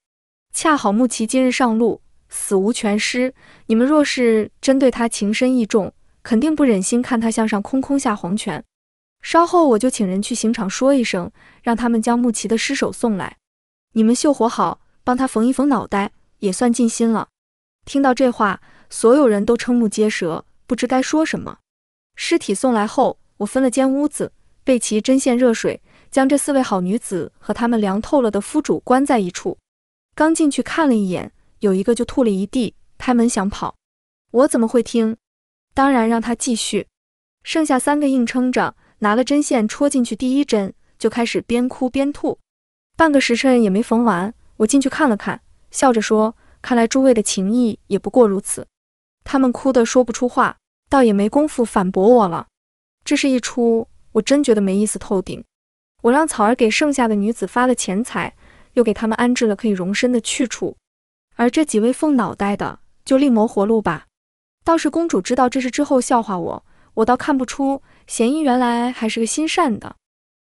恰好穆奇今日上路，死无全尸。你们若是真对他情深意重，肯定不忍心看他向上空空下黄泉。”稍后我就请人去刑场说一声，让他们将穆奇的尸首送来。你们绣活好，帮他缝一缝脑袋，也算尽心了。听到这话，所有人都瞠目结舌，不知该说什么。尸体送来后，我分了间屋子，备齐针线、热水，将这四位好女子和他们凉透了的夫主关在一处。刚进去看了一眼，有一个就吐了一地，开门想跑。我怎么会听？当然让他继续。剩下三个硬撑着。拿了针线戳进去，第一针就开始边哭边吐，半个时辰也没缝完。我进去看了看，笑着说：“看来诸位的情谊也不过如此。”他们哭得说不出话，倒也没工夫反驳我了。这是一出，我真觉得没意思透顶。我让草儿给剩下的女子发了钱财，又给他们安置了可以容身的去处。而这几位凤脑袋的，就另谋活路吧。倒是公主知道这事之后笑话我。我倒看不出，嫌疑原来还是个心善的。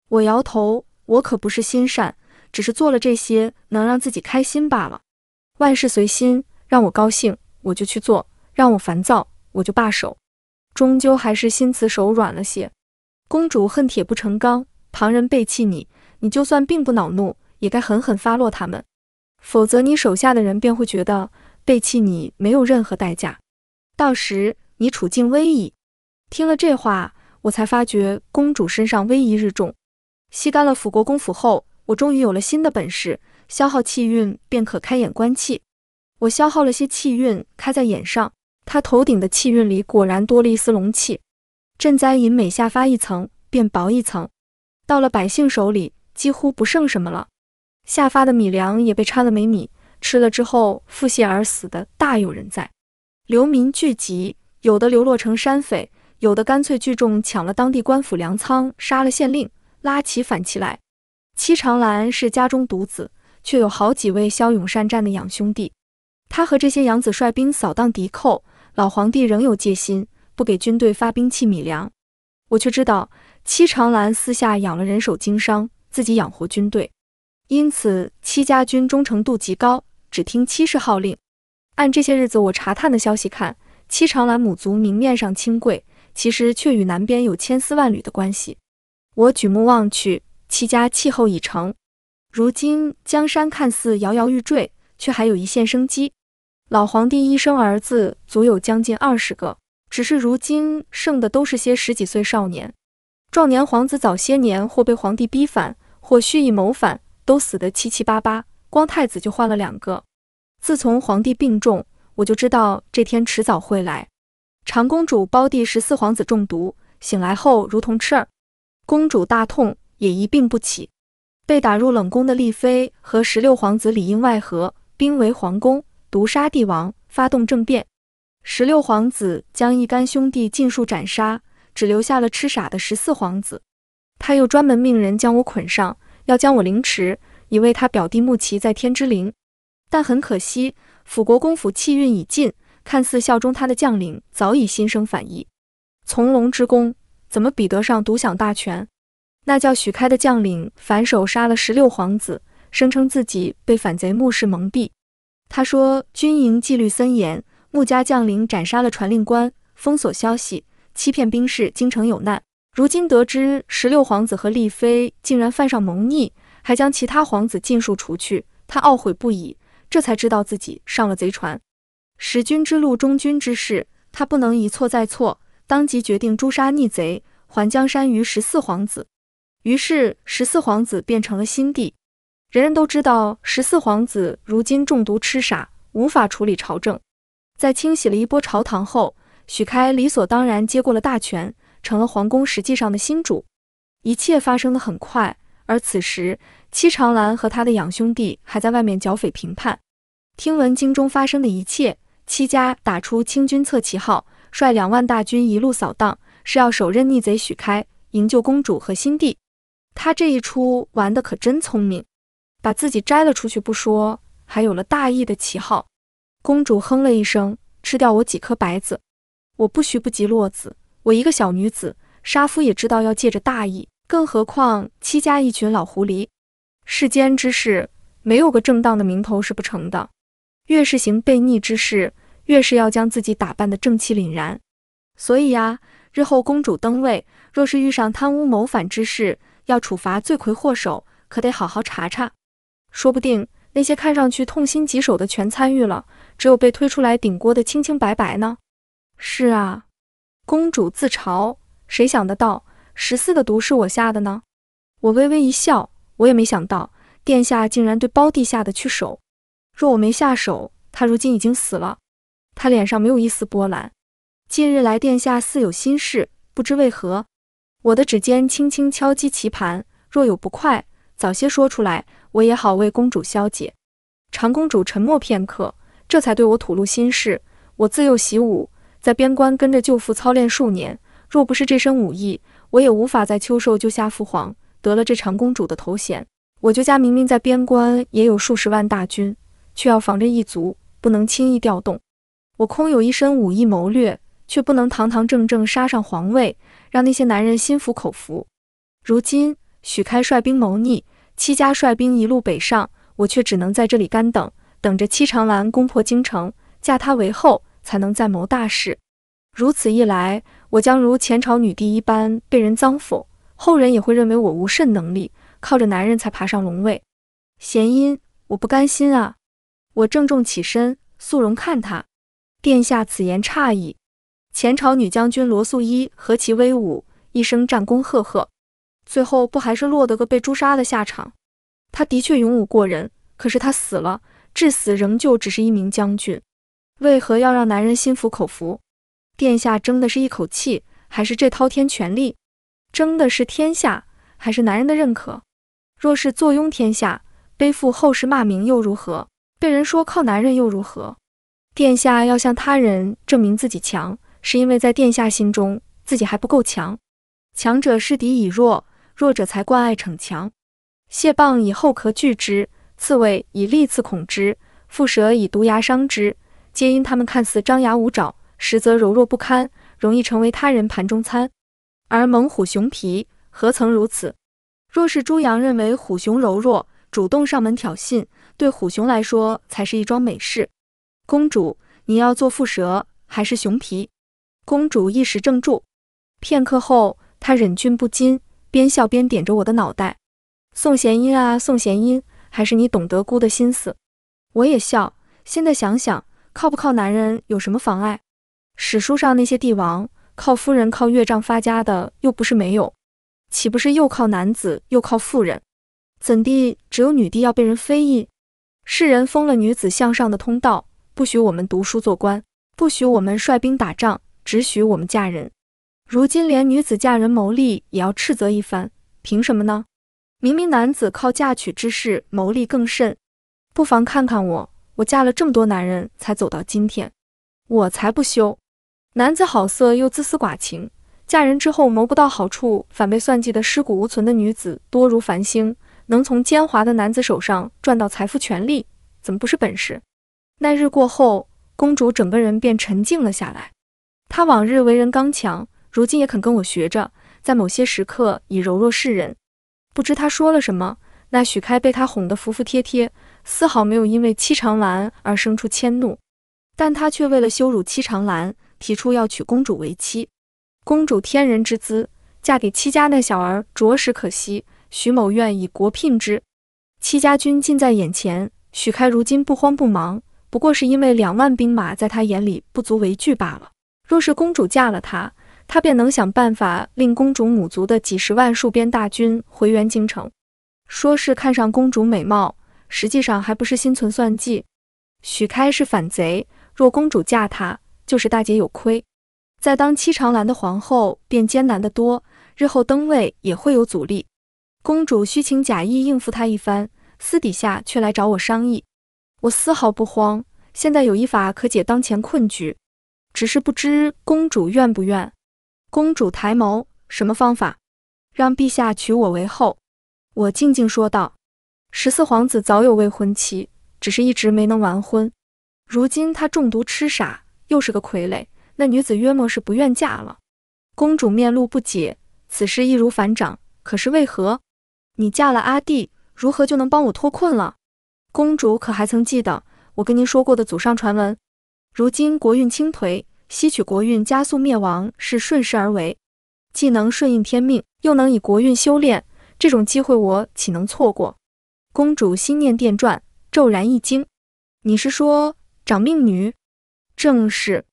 我摇头，我可不是心善，只是做了这些能让自己开心罢了。万事随心，让我高兴我就去做，让我烦躁我就罢手。终究还是心慈手软了些。公主恨铁不成钢，旁人背弃你，你就算并不恼怒，也该狠狠发落他们，否则你手下的人便会觉得背弃你没有任何代价，到时你处境危矣。听了这话，我才发觉公主身上威仪日重。吸干了辅国公府后，我终于有了新的本事，消耗气运便可开眼观气。我消耗了些气运，开在眼上，她头顶的气运里果然多了一丝龙气。赈灾银每下发一层，便薄一层，到了百姓手里几乎不剩什么了。下发的米粮也被掺了霉米，吃了之后腹泻而死的大有人在。流民聚集，有的流落成山匪。有的干脆聚众抢了当地官府粮仓，杀了县令，拉起反旗来。戚长兰是家中独子，却有好几位骁勇善战的养兄弟。他和这些养子率兵扫荡敌寇，老皇帝仍有戒心，不给军队发兵器米粮。我却知道戚长兰私下养了人手经商，自己养活军队。因此，戚家军忠诚度极高，只听戚氏号令。按这些日子我查探的消息看，戚长兰母族明面上清贵。其实却与南边有千丝万缕的关系。我举目望去，戚家气候已成，如今江山看似摇摇欲坠，却还有一线生机。老皇帝一生儿子足有将近二十个，只是如今剩的都是些十几岁少年。壮年皇子早些年或被皇帝逼反，或蓄意谋反，都死得七七八八。光太子就换了两个。自从皇帝病重，我就知道这天迟早会来。长公主胞弟十四皇子中毒，醒来后如同痴儿，公主大痛，也一病不起。被打入冷宫的丽妃和十六皇子里应外合，兵围皇宫，毒杀帝王，发动政变。十六皇子将一干兄弟尽数斩杀，只留下了痴傻的十四皇子。他又专门命人将我捆上，要将我凌迟，以慰他表弟穆奇在天之灵。但很可惜，辅国公府气运已尽。看似效忠他的将领早已心生反意，从龙之功怎么比得上独享大权？那叫许开的将领反手杀了十六皇子，声称自己被反贼穆氏蒙蔽。他说军营纪律森严，穆家将领斩杀了传令官，封锁消息，欺骗兵士京城有难。如今得知十六皇子和丽妃竟然犯上谋逆，还将其他皇子尽数除去，他懊悔不已，这才知道自己上了贼船。十君之路，忠君之事，他不能一错再错。当即决定诛杀逆贼，还江山于十四皇子。于是，十四皇子变成了新帝。人人都知道，十四皇子如今中毒痴傻，无法处理朝政。在清洗了一波朝堂后，许开理所当然接过了大权，成了皇宫实际上的新主。一切发生的很快，而此时，戚长兰和他的养兄弟还在外面剿匪平叛。听闻京中发生的一切。戚家打出清君侧旗号，率两万大军一路扫荡，是要手刃逆贼许开，营救公主和新帝。他这一出玩的可真聪明，把自己摘了出去不说，还有了大义的旗号。公主哼了一声，吃掉我几颗白子，我不许不及落子。我一个小女子，杀夫也知道要借着大义，更何况戚家一群老狐狸。世间之事，没有个正当的名头是不成的。越是行悖逆之事，越是要将自己打扮的正气凛然。所以呀，日后公主登位，若是遇上贪污谋反之事，要处罚罪魁祸首，可得好好查查。说不定那些看上去痛心疾首的全参与了，只有被推出来顶锅的清清白白呢。是啊，公主自嘲，谁想得到十四的毒是我下的呢？我微微一笑，我也没想到殿下竟然对胞弟下的去手。若我没下手，他如今已经死了。他脸上没有一丝波澜。近日来，殿下似有心事，不知为何。我的指尖轻轻敲击棋盘，若有不快，早些说出来，我也好为公主消解。长公主沉默片刻，这才对我吐露心事。我自幼习武，在边关跟着舅父操练数年。若不是这身武艺，我也无法在秋寿救下父皇，得了这长公主的头衔。我舅家明明在边关也有数十万大军。却要防着一族，不能轻易调动。我空有一身武艺谋略，却不能堂堂正正杀上皇位，让那些男人心服口服。如今许开率兵谋逆，戚家率兵一路北上，我却只能在这里干等，等着戚长兰攻破京城，嫁他为后，才能再谋大事。如此一来，我将如前朝女帝一般被人脏否，后人也会认为我无甚能力，靠着男人才爬上龙位。贤音，我不甘心啊！我郑重起身，素容看他，殿下此言差矣。前朝女将军罗素衣何其威武，一生战功赫赫，最后不还是落得个被诛杀的下场？她的确勇武过人，可是她死了，至死仍旧只是一名将军，为何要让男人心服口服？殿下争的是一口气，还是这滔天权力？争的是天下，还是男人的认可？若是坐拥天下，背负后世骂名又如何？被人说靠男人又如何？殿下要向他人证明自己强，是因为在殿下心中自己还不够强。强者视敌以弱，弱者才惯爱逞强。蟹棒以后壳拒之，刺猬以利刺恐之，蝮蛇以毒牙伤之，皆因它们看似张牙舞爪，实则柔弱不堪，容易成为他人盘中餐。而猛虎熊皮何曾如此？若是朱阳认为虎熊柔弱，主动上门挑衅。对虎熊来说才是一桩美事。公主，你要做蝮蛇还是熊皮？公主一时怔住，片刻后她忍俊不禁，边笑边点着我的脑袋：“宋贤英啊，宋贤英，还是你懂得姑的心思。”我也笑。现在想想，靠不靠男人有什么妨碍？史书上那些帝王靠夫人、靠岳丈发家的又不是没有，岂不是又靠男子又靠妇人？怎地只有女帝要被人非议？世人封了女子向上的通道，不许我们读书做官，不许我们率兵打仗，只许我们嫁人。如今连女子嫁人谋利也要斥责一番，凭什么呢？明明男子靠嫁娶之事谋利更甚，不妨看看我，我嫁了这么多男人，才走到今天，我才不羞。男子好色又自私寡情，嫁人之后谋不到好处，反被算计的尸骨无存的女子多如繁星。能从奸猾的男子手上赚到财富、权利，怎么不是本事？那日过后，公主整个人便沉静了下来。她往日为人刚强，如今也肯跟我学着，在某些时刻以柔弱示人。不知她说了什么，那许开被她哄得服服帖帖，丝毫没有因为戚长兰而生出迁怒。但他却为了羞辱戚长兰，提出要娶公主为妻。公主天人之姿，嫁给戚家那小儿，着实可惜。许某愿以国聘之，戚家军近在眼前。许开如今不慌不忙，不过是因为两万兵马在他眼里不足为惧罢了。若是公主嫁了他，他便能想办法令公主母族的几十万戍边大军回援京城。说是看上公主美貌，实际上还不是心存算计。许开是反贼，若公主嫁他，就是大姐有亏。在当戚长兰的皇后，便艰难得多，日后登位也会有阻力。公主虚情假意应付他一番，私底下却来找我商议。我丝毫不慌，现在有一法可解当前困局，只是不知公主愿不愿。公主抬眸，什么方法？让陛下娶我为后。我静静说道，十四皇子早有未婚妻，只是一直没能完婚。如今他中毒痴傻，又是个傀儡，那女子约莫是不愿嫁了。公主面露不解，此事易如反掌，可是为何？你嫁了阿弟，如何就能帮我脱困了？公主可还曾记得我跟您说过的祖上传闻？如今国运倾颓，吸取国运加速灭亡是顺势而为，既能顺应天命，又能以国运修炼，这种机会我岂能错过？公主心念电转，骤然一惊：“你是说长命女？”正是。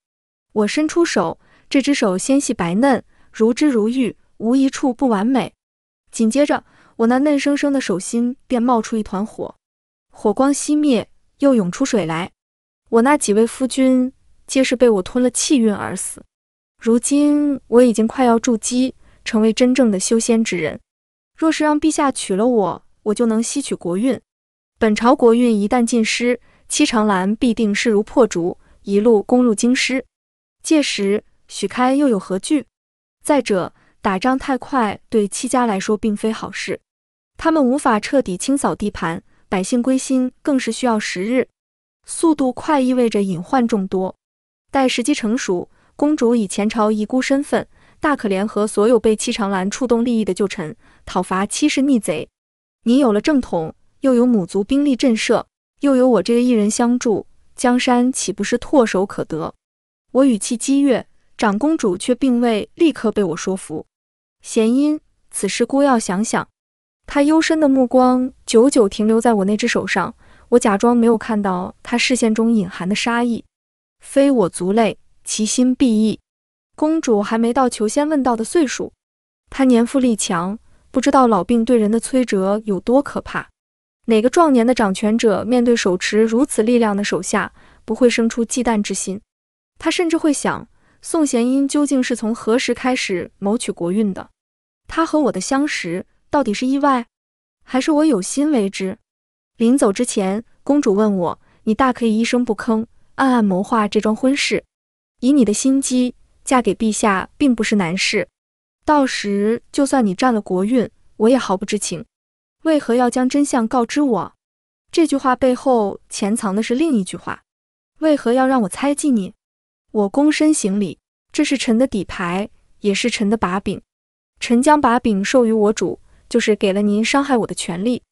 我伸出手，这只手纤细白嫩，如脂如玉，无一处不完美。紧接着。我那嫩生生的手心便冒出一团火，火光熄灭，又涌出水来。我那几位夫君皆是被我吞了气运而死。如今我已经快要筑基，成为真正的修仙之人。若是让陛下娶了我，我就能吸取国运。本朝国运一旦尽失，七长兰必定势如破竹，一路攻入京师。届时许开又有何惧？再者，打仗太快对戚家来说并非好事。他们无法彻底清扫地盘，百姓归心更是需要时日。速度快意味着隐患众多。待时机成熟，公主以前朝遗孤身份，大可联合所有被七长兰触动利益的旧臣，讨伐七世逆贼。你有了正统，又有母族兵力震慑，又有我这个一人相助，江山岂不是唾手可得？我语气激越，长公主却并未立刻被我说服。贤音，此事姑要想想。他幽深的目光久久停留在我那只手上，我假装没有看到他视线中隐含的杀意。非我族类，其心必异。公主还没到求仙问道的岁数，她年富力强，不知道老病对人的摧折有多可怕。哪个壮年的掌权者面对手持如此力量的手下，不会生出忌惮之心？他甚至会想：宋咸英究竟是从何时开始谋取国运的？他和我的相识。到底是意外，还是我有心为之？临走之前，公主问我：“你大可以一声不吭，暗暗谋划这桩婚事。以你的心机，嫁给陛下并不是难事。到时就算你占了国运，我也毫不知情。为何要将真相告知我？”这句话背后潜藏的是另一句话：“为何要让我猜忌你？”我躬身行礼：“这是臣的底牌，也是臣的把柄。臣将把柄授予我主。”就是给了您伤害我的权利。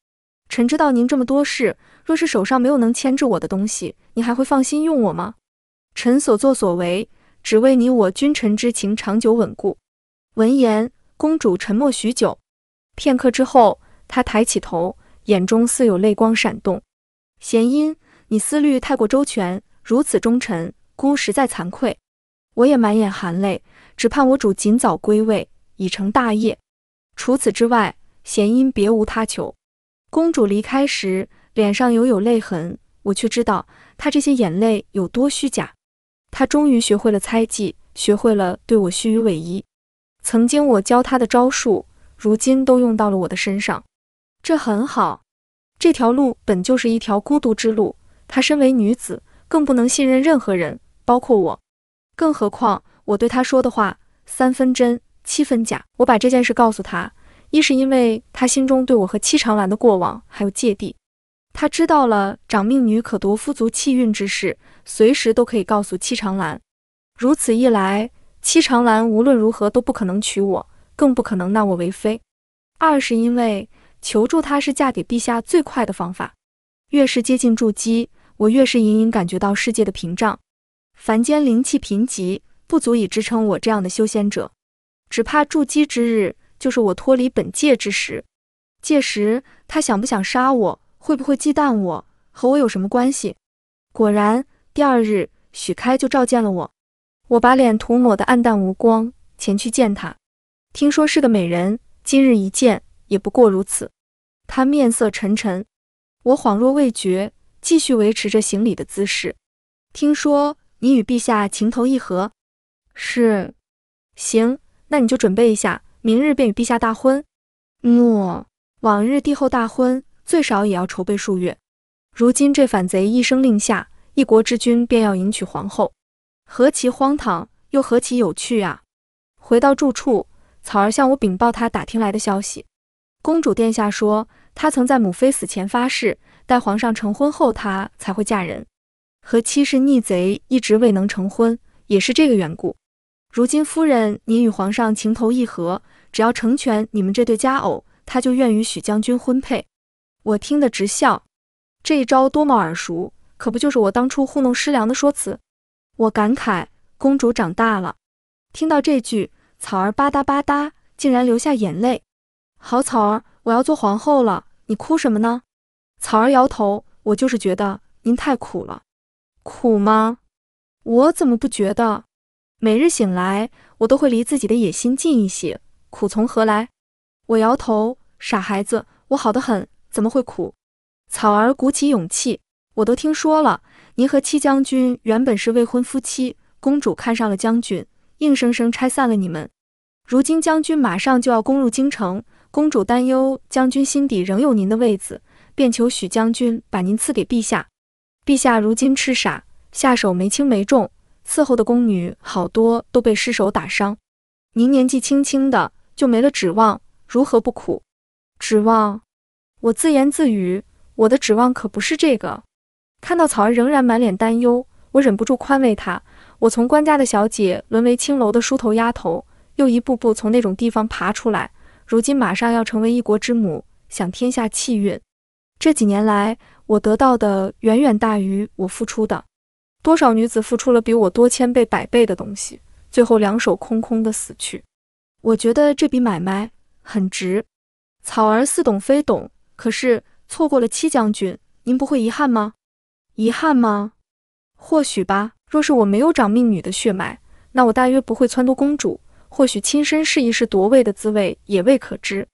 臣知道您这么多事，若是手上没有能牵制我的东西，您还会放心用我吗？臣所作所为，只为你我君臣之情长久稳固。闻言，公主沉默许久，片刻之后，她抬起头，眼中似有泪光闪动。贤音，你思虑太过周全，如此忠臣，孤实在惭愧。我也满眼含泪，只盼我主尽早归位，以成大业。除此之外。弦音别无他求。公主离开时，脸上犹有泪痕，我却知道她这些眼泪有多虚假。她终于学会了猜忌，学会了对我虚与委蛇。曾经我教她的招数，如今都用到了我的身上。这很好。这条路本就是一条孤独之路。她身为女子，更不能信任任何人，包括我。更何况我对她说的话，三分真，七分假。我把这件事告诉她。一是因为他心中对我和七长兰的过往还有芥蒂，他知道了长命女可夺夫族气运之事，随时都可以告诉七长兰。如此一来，七长兰无论如何都不可能娶我，更不可能纳我为妃。二是因为求助他是嫁给陛下最快的方法。越是接近筑基，我越是隐隐感觉到世界的屏障，凡间灵气贫瘠，不足以支撑我这样的修仙者，只怕筑基之日。就是我脱离本界之时，届时他想不想杀我，会不会忌惮我，和我有什么关系？果然，第二日许开就召见了我。我把脸涂抹的暗淡无光，前去见他。听说是个美人，今日一见也不过如此。他面色沉沉，我恍若未觉，继续维持着行礼的姿势。听说你与陛下情投意合，是。行，那你就准备一下。明日便与陛下大婚，诺。往日帝后大婚，最少也要筹备数月。如今这反贼一声令下，一国之君便要迎娶皇后，何其荒唐，又何其有趣啊！回到住处，草儿向我禀报他打听来的消息：公主殿下说，她曾在母妃死前发誓，待皇上成婚后她才会嫁人，和妻是逆贼，一直未能成婚，也是这个缘故。如今夫人，您与皇上情投意合，只要成全你们这对佳偶，他就愿与许将军婚配。我听得直笑，这一招多么耳熟，可不就是我当初糊弄师良的说辞？我感慨，公主长大了。听到这句，草儿吧嗒吧嗒，竟然流下眼泪。好，草儿，我要做皇后了，你哭什么呢？草儿摇头，我就是觉得您太苦了，苦吗？我怎么不觉得？每日醒来，我都会离自己的野心近一些。苦从何来？我摇头，傻孩子，我好得很，怎么会苦？草儿鼓起勇气，我都听说了，您和戚将军原本是未婚夫妻，公主看上了将军，硬生生拆散了你们。如今将军马上就要攻入京城，公主担忧将军心底仍有您的位子，便求许将军把您赐给陛下。陛下如今痴傻，下手没轻没重。伺候的宫女好多都被失手打伤，您年纪轻轻的就没了指望，如何不苦？指望？我自言自语，我的指望可不是这个。看到草儿仍然满脸担忧，我忍不住宽慰她：我从官家的小姐沦为青楼的梳头丫头，又一步步从那种地方爬出来，如今马上要成为一国之母，享天下气运。这几年来，我得到的远远大于我付出的。多少女子付出了比我多千倍百倍的东西，最后两手空空的死去。我觉得这笔买卖很值。草儿似懂非懂，可是错过了戚将军，您不会遗憾吗？遗憾吗？或许吧。若是我没有长命女的血脉，那我大约不会撺掇公主，或许亲身试一试夺位的滋味也未可知。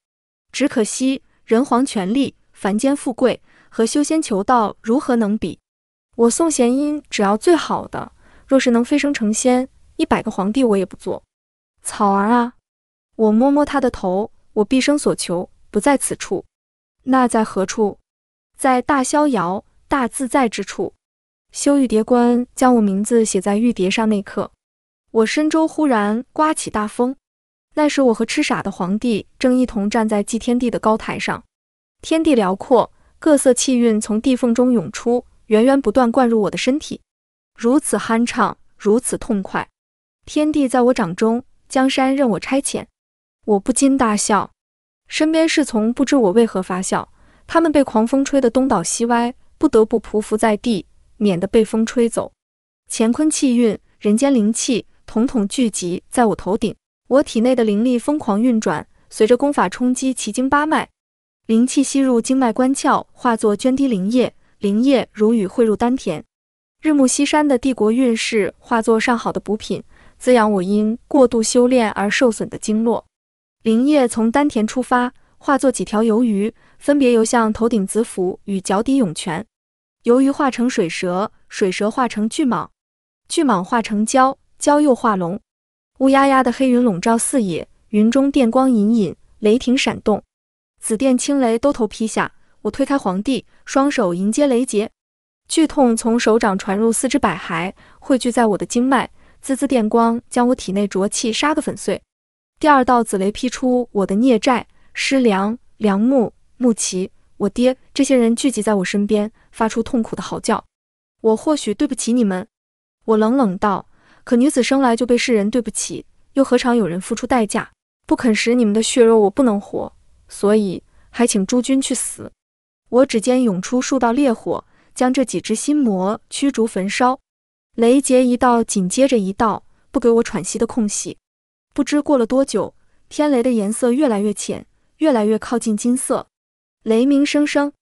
只可惜，人皇权力、凡间富贵和修仙求道如何能比？我宋贤音只要最好的，若是能飞升成仙，一百个皇帝我也不做。草儿啊，我摸摸他的头。我毕生所求不在此处，那在何处？在大逍遥、大自在之处。修玉蝶关，将我名字写在玉蝶上那刻，我身周忽然刮起大风。那时我和痴傻的皇帝正一同站在祭天地的高台上，天地辽阔，各色气韵从地缝中涌出。源源不断灌入我的身体，如此酣畅，如此痛快，天地在我掌中，江山任我差遣，我不禁大笑。身边侍从不知我为何发笑，他们被狂风吹得东倒西歪，不得不匍匐在地，免得被风吹走。乾坤气运，人间灵气，统统聚集在我头顶，我体内的灵力疯狂运转，随着功法冲击奇经八脉，灵气吸入经脉关窍，化作涓滴灵液。灵液如雨汇入丹田，日暮西山的帝国运势化作上好的补品，滋养我因过度修炼而受损的经络。灵液从丹田出发，化作几条游鱼，分别游向头顶子府与脚底涌泉。游鱼化成水蛇，水蛇化成巨蟒，巨蟒化成蛟，蛟又化龙。乌压压的黑云笼罩四野，云中电光隐隐，雷霆闪动，紫电青雷兜头劈下。我推开皇帝，双手迎接雷劫，剧痛从手掌传入四肢百骸，汇聚在我的经脉，滋滋电光将我体内浊气杀个粉碎。第二道紫雷劈出，我的孽债师良、梁木、木奇，我爹，这些人聚集在我身边，发出痛苦的嚎叫。我或许对不起你们，我冷冷道。可女子生来就被世人对不起，又何尝有人付出代价？不肯食你们的血肉，我不能活，所以还请诸君去死。我指尖涌出数道烈火，将这几只心魔驱逐焚烧。雷劫一道紧接着一道，不给我喘息的空隙。不知过了多久，天雷的颜色越来越浅，越来越靠近金色。雷鸣声声，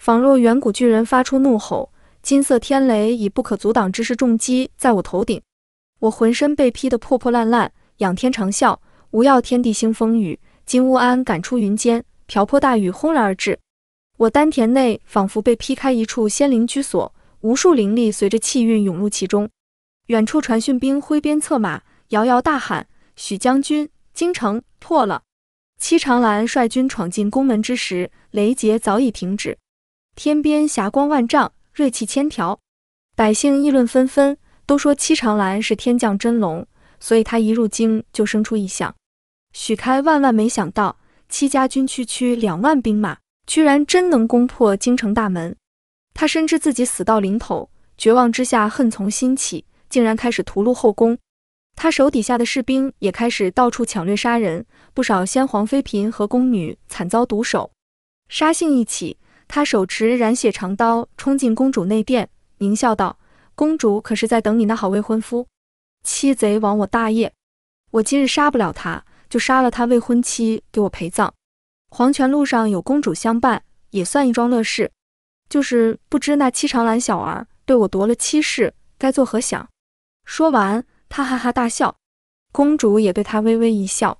仿若远古巨人发出怒吼。金色天雷以不可阻挡之势重击在我头顶，我浑身被劈得破破烂烂，仰天长啸：无要天地兴风雨，金乌安赶出云间？瓢泼大雨轰然而至。我丹田内仿佛被劈开一处仙灵居所，无数灵力随着气运涌入其中。远处传讯兵挥鞭策马，遥遥大喊：“许将军，京城破了！”七长兰率军闯进宫门之时，雷劫早已停止。天边霞光万丈，锐气千条。百姓议论纷纷，都说七长兰是天降真龙，所以他一入京就生出异象。许开万万没想到，戚家军区区两万兵马。居然真能攻破京城大门！他深知自己死到临头，绝望之下恨从心起，竟然开始屠戮后宫。他手底下的士兵也开始到处抢掠杀人，不少先皇妃嫔和宫女惨遭毒手。杀性一起，他手持染血长刀冲进公主内殿，狞笑道：“公主可是在等你那好未婚夫？欺贼亡我大业，我今日杀不了他，就杀了他未婚妻给我陪葬。”黄泉路上有公主相伴，也算一桩乐事。就是不知那七长兰小儿对我夺了妻室，该作何想？说完，他哈哈大笑。公主也对他微微一笑。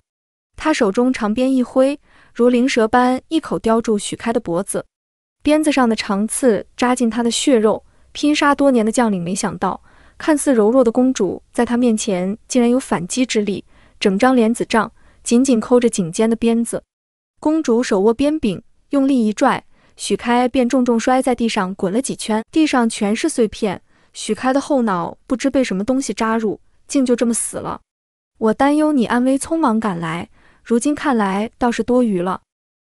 他手中长鞭一挥，如灵蛇般一口叼住许开的脖子，鞭子上的长刺扎进他的血肉。拼杀多年的将领没想到，看似柔弱的公主在他面前竟然有反击之力。整张帘子帐紧紧扣着颈间的鞭子。公主手握鞭柄，用力一拽，许开便重重摔在地上，滚了几圈，地上全是碎片。许开的后脑不知被什么东西扎入，竟就这么死了。我担忧你安危，匆忙赶来，如今看来倒是多余了。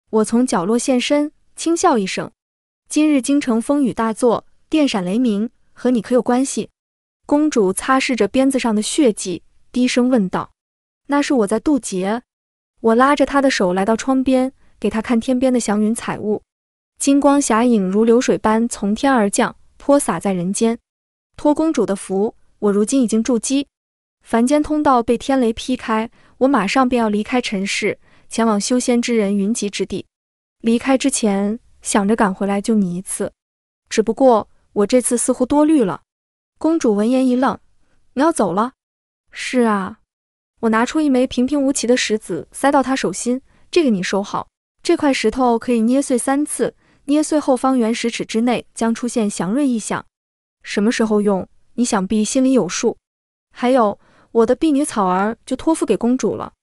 我从角落现身，轻笑一声：“今日京城风雨大作，电闪雷鸣，和你可有关系？”公主擦拭着鞭子上的血迹，低声问道：“那是我在渡劫。”我拉着她的手来到窗边，给她看天边的祥云彩雾，金光霞影如流水般从天而降，泼洒在人间。托公主的福，我如今已经筑基，凡间通道被天雷劈开，我马上便要离开尘世，前往修仙之人云集之地。离开之前，想着赶回来救你一次，只不过我这次似乎多虑了。公主闻言一愣：“你要走了？”“是啊。”我拿出一枚平平无奇的石子，塞到他手心。这个你收好，这块石头可以捏碎三次，捏碎后方圆十尺之内将出现祥瑞异象。什么时候用，你想必心里有数。还有我的婢女草儿就托付给公主了，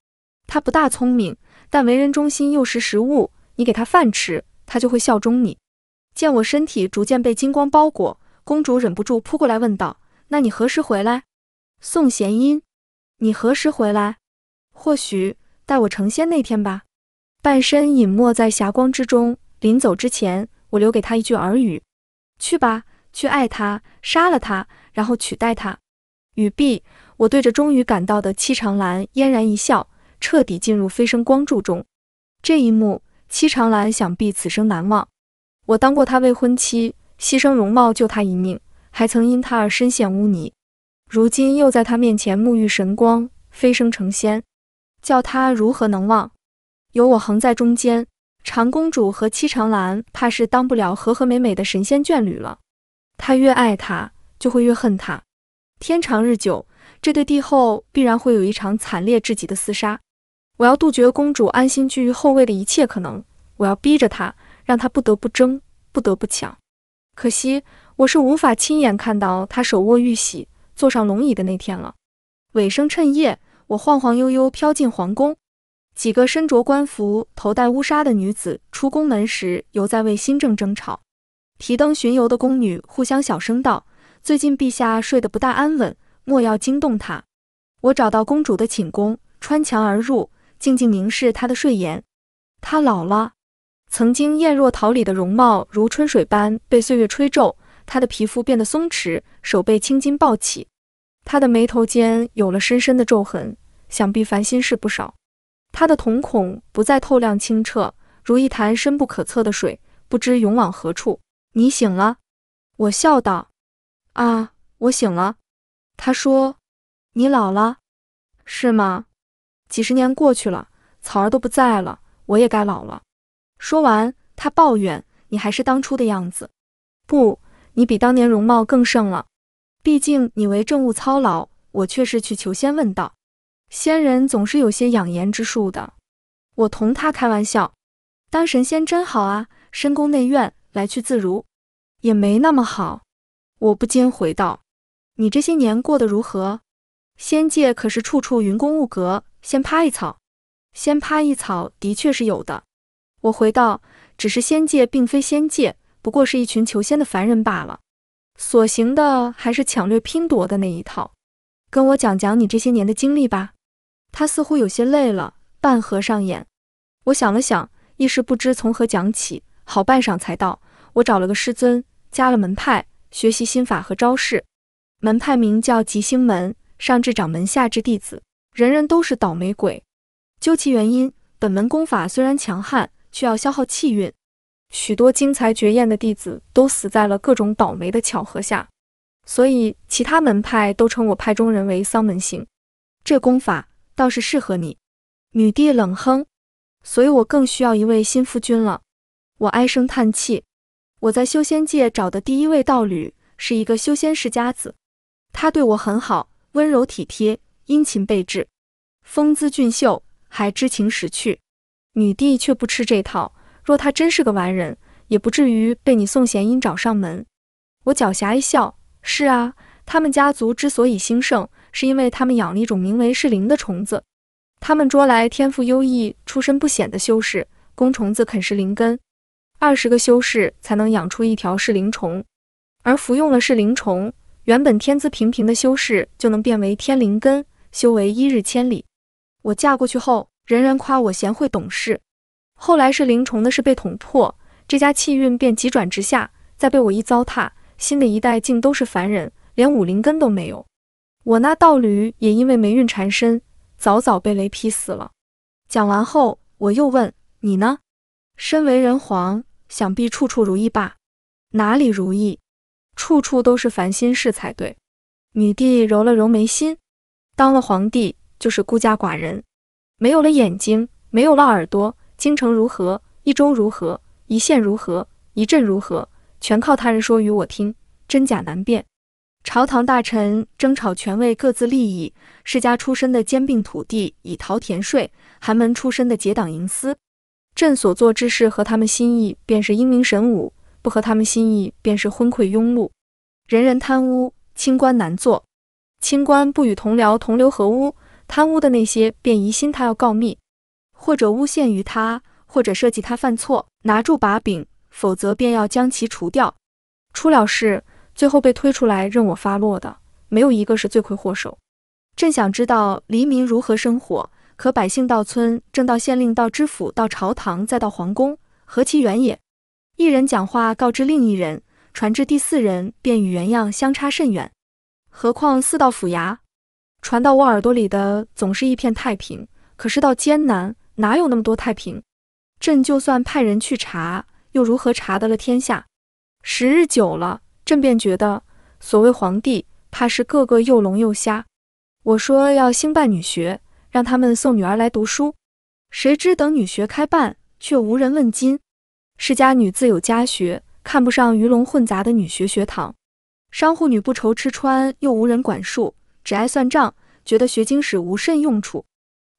她不大聪明，但为人忠心又识时务。你给她饭吃，她就会效忠你。见我身体逐渐被金光包裹，公主忍不住扑过来问道：“那你何时回来？”宋贤音。你何时回来？或许待我成仙那天吧。半身隐没在霞光之中，临走之前，我留给他一句耳语：“去吧，去爱他，杀了他，然后取代他。”语毕，我对着终于赶到的七长兰嫣然一笑，彻底进入飞升光柱中。这一幕，七长兰想必此生难忘。我当过他未婚妻，牺牲容貌救他一命，还曾因他而深陷污泥。如今又在她面前沐浴神光，飞升成仙，叫她如何能忘？有我横在中间，长公主和七长兰怕是当不了和和美美的神仙眷侣了。他越爱他，就会越恨他。天长日久，这对帝后必然会有一场惨烈至极的厮杀。我要杜绝公主安心居于后位的一切可能，我要逼着她，让她不得不争，不得不抢。可惜，我是无法亲眼看到她手握玉玺。坐上龙椅的那天了。尾声，趁夜，我晃晃悠悠飘进皇宫。几个身着官服、头戴乌纱的女子出宫门时，犹在为新政争吵。提灯巡游的宫女互相小声道：“最近陛下睡得不大安稳，莫要惊动他。”我找到公主的寝宫，穿墙而入，静静凝视她的睡颜。她老了，曾经艳若桃李的容貌如春水般被岁月吹皱，她的皮肤变得松弛。手背青筋暴起，他的眉头间有了深深的皱痕，想必烦心事不少。他的瞳孔不再透亮清澈，如一潭深不可测的水，不知涌往何处。你醒了，我笑道。啊，我醒了。他说。你老了，是吗？几十年过去了，草儿都不在了，我也该老了。说完，他抱怨：“你还是当初的样子。”不，你比当年容貌更盛了。毕竟你为政务操劳，我却是去求仙问道。仙人总是有些养颜之术的，我同他开玩笑。当神仙真好啊，深宫内院，来去自如，也没那么好。我不禁回道：“你这些年过得如何？仙界可是处处云宫雾阁，仙葩一草，仙葩一草的确是有的。”我回道：“只是仙界并非仙界，不过是一群求仙的凡人罢了。”所行的还是抢掠拼夺的那一套，跟我讲讲你这些年的经历吧。他似乎有些累了，半合上眼。我想了想，一时不知从何讲起，好半晌才道：我找了个师尊，加了门派，学习心法和招式。门派名叫吉星门，上至掌门，下至弟子，人人都是倒霉鬼。究其原因，本门功法虽然强悍，却要消耗气运。许多惊才绝艳的弟子都死在了各种倒霉的巧合下，所以其他门派都称我派中人为丧门星。这功法倒是适合你，女帝冷哼。所以我更需要一位新夫君了。我唉声叹气。我在修仙界找的第一位道侣是一个修仙世家子，他对我很好，温柔体贴，殷勤备至，风姿俊秀，还知情识趣。女帝却不吃这套。若他真是个完人，也不至于被你宋贤英找上门。我狡黠一笑：“是啊，他们家族之所以兴盛，是因为他们养了一种名为噬灵的虫子。他们捉来天赋优异、出身不显的修士，供虫子啃食灵根。二十个修士才能养出一条噬灵虫。而服用了噬灵虫，原本天资平平的修士就能变为天灵根，修为一日千里。我嫁过去后，人人夸我贤惠懂事。”后来是灵虫的事被捅破，这家气运便急转直下，再被我一糟蹋，新的一代竟都是凡人，连武灵根都没有。我那道侣也因为霉运缠身，早早被雷劈死了。讲完后，我又问你呢？身为人皇，想必处处如意吧？哪里如意？处处都是烦心事才对。女帝揉了揉眉心，当了皇帝就是孤家寡人，没有了眼睛，没有了耳朵。京城如何？一州如何？一县如何？一镇如何？全靠他人说与我听，真假难辨。朝堂大臣争吵权位，各自利益；世家出身的兼并土地以逃田税，寒门出身的结党营私。朕所做之事合他们心意，便是英明神武；不合他们心意，便是昏聩庸碌。人人贪污，清官难做。清官不与同僚同流合污，贪污的那些便疑心他要告密。或者诬陷于他，或者设计他犯错，拿住把柄，否则便要将其除掉。出了事，最后被推出来任我发落的，没有一个是罪魁祸首。朕想知道黎民如何生活，可百姓到村，正到县令，到知府，到朝堂，再到皇宫，何其远也！一人讲话告知另一人，传至第四人，便与原样相差甚远。何况四道府衙，传到我耳朵里的总是一片太平，可是到艰难。哪有那么多太平？朕就算派人去查，又如何查得了天下？时日久了，朕便觉得所谓皇帝，怕是个个又聋又瞎。我说要兴办女学，让他们送女儿来读书，谁知等女学开办，却无人问津。世家女自有家学，看不上鱼龙混杂的女学学堂；商户女不愁吃穿，又无人管束，只爱算账，觉得学经史无甚用处；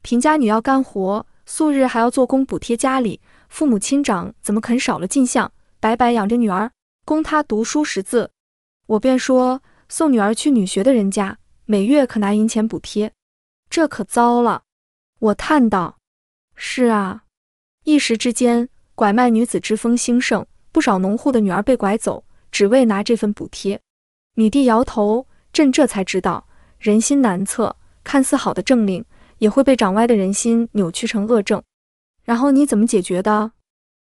贫家女要干活。素日还要做工补贴家里，父母亲长怎么肯少了进项，白白养着女儿供她读书识字？我便说送女儿去女学的人家，每月可拿银钱补贴。这可糟了，我叹道：“是啊，一时之间拐卖女子之风兴盛，不少农户的女儿被拐走，只为拿这份补贴。”女帝摇头：“朕这才知道人心难测，看似好的政令。”也会被长歪的人心扭曲成恶政，然后你怎么解决的？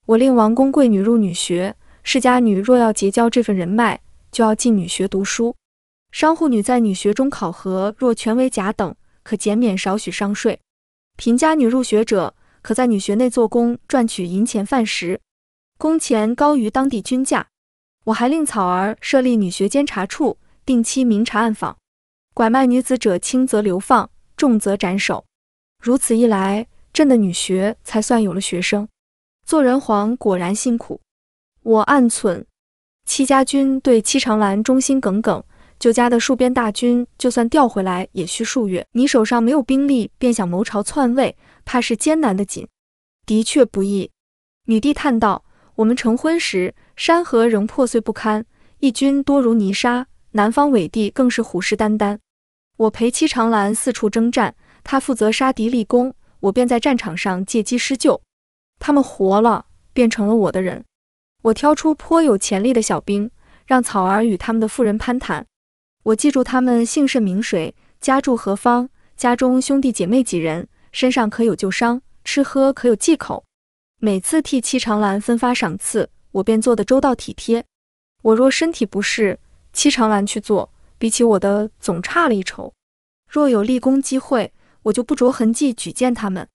我令王公贵女入女学，世家女若要结交这份人脉，就要进女学读书；商户女在女学中考核，若全为甲等，可减免少许商税；贫家女入学者，可在女学内做工赚取银钱饭食，工钱高于当地均价。我还令草儿设立女学监察处，定期明察暗访，拐卖女子者轻则流放。重则斩首，如此一来，朕的女学才算有了学生。做人皇果然辛苦，我暗存。戚家军对戚长兰忠心耿耿，九家的戍边大军就算调回来，也需数月。你手上没有兵力，便想谋朝篡位，怕是艰难的紧。的确不易。女帝叹道：“我们成婚时，山河仍破碎不堪，义军多如泥沙，南方伪帝更是虎视眈眈。”我陪戚长兰四处征战，他负责杀敌立功，我便在战场上借机施救。他们活了，变成了我的人。我挑出颇有潜力的小兵，让草儿与他们的妇人攀谈。我记住他们姓甚名谁，家住何方，家中兄弟姐妹几人，身上可有旧伤，吃喝可有忌口。每次替戚长兰分发赏赐，我便做得周到体贴。我若身体不适，戚长兰去做。比起我的总差了一筹，若有立功机会，我就不着痕迹举荐他们。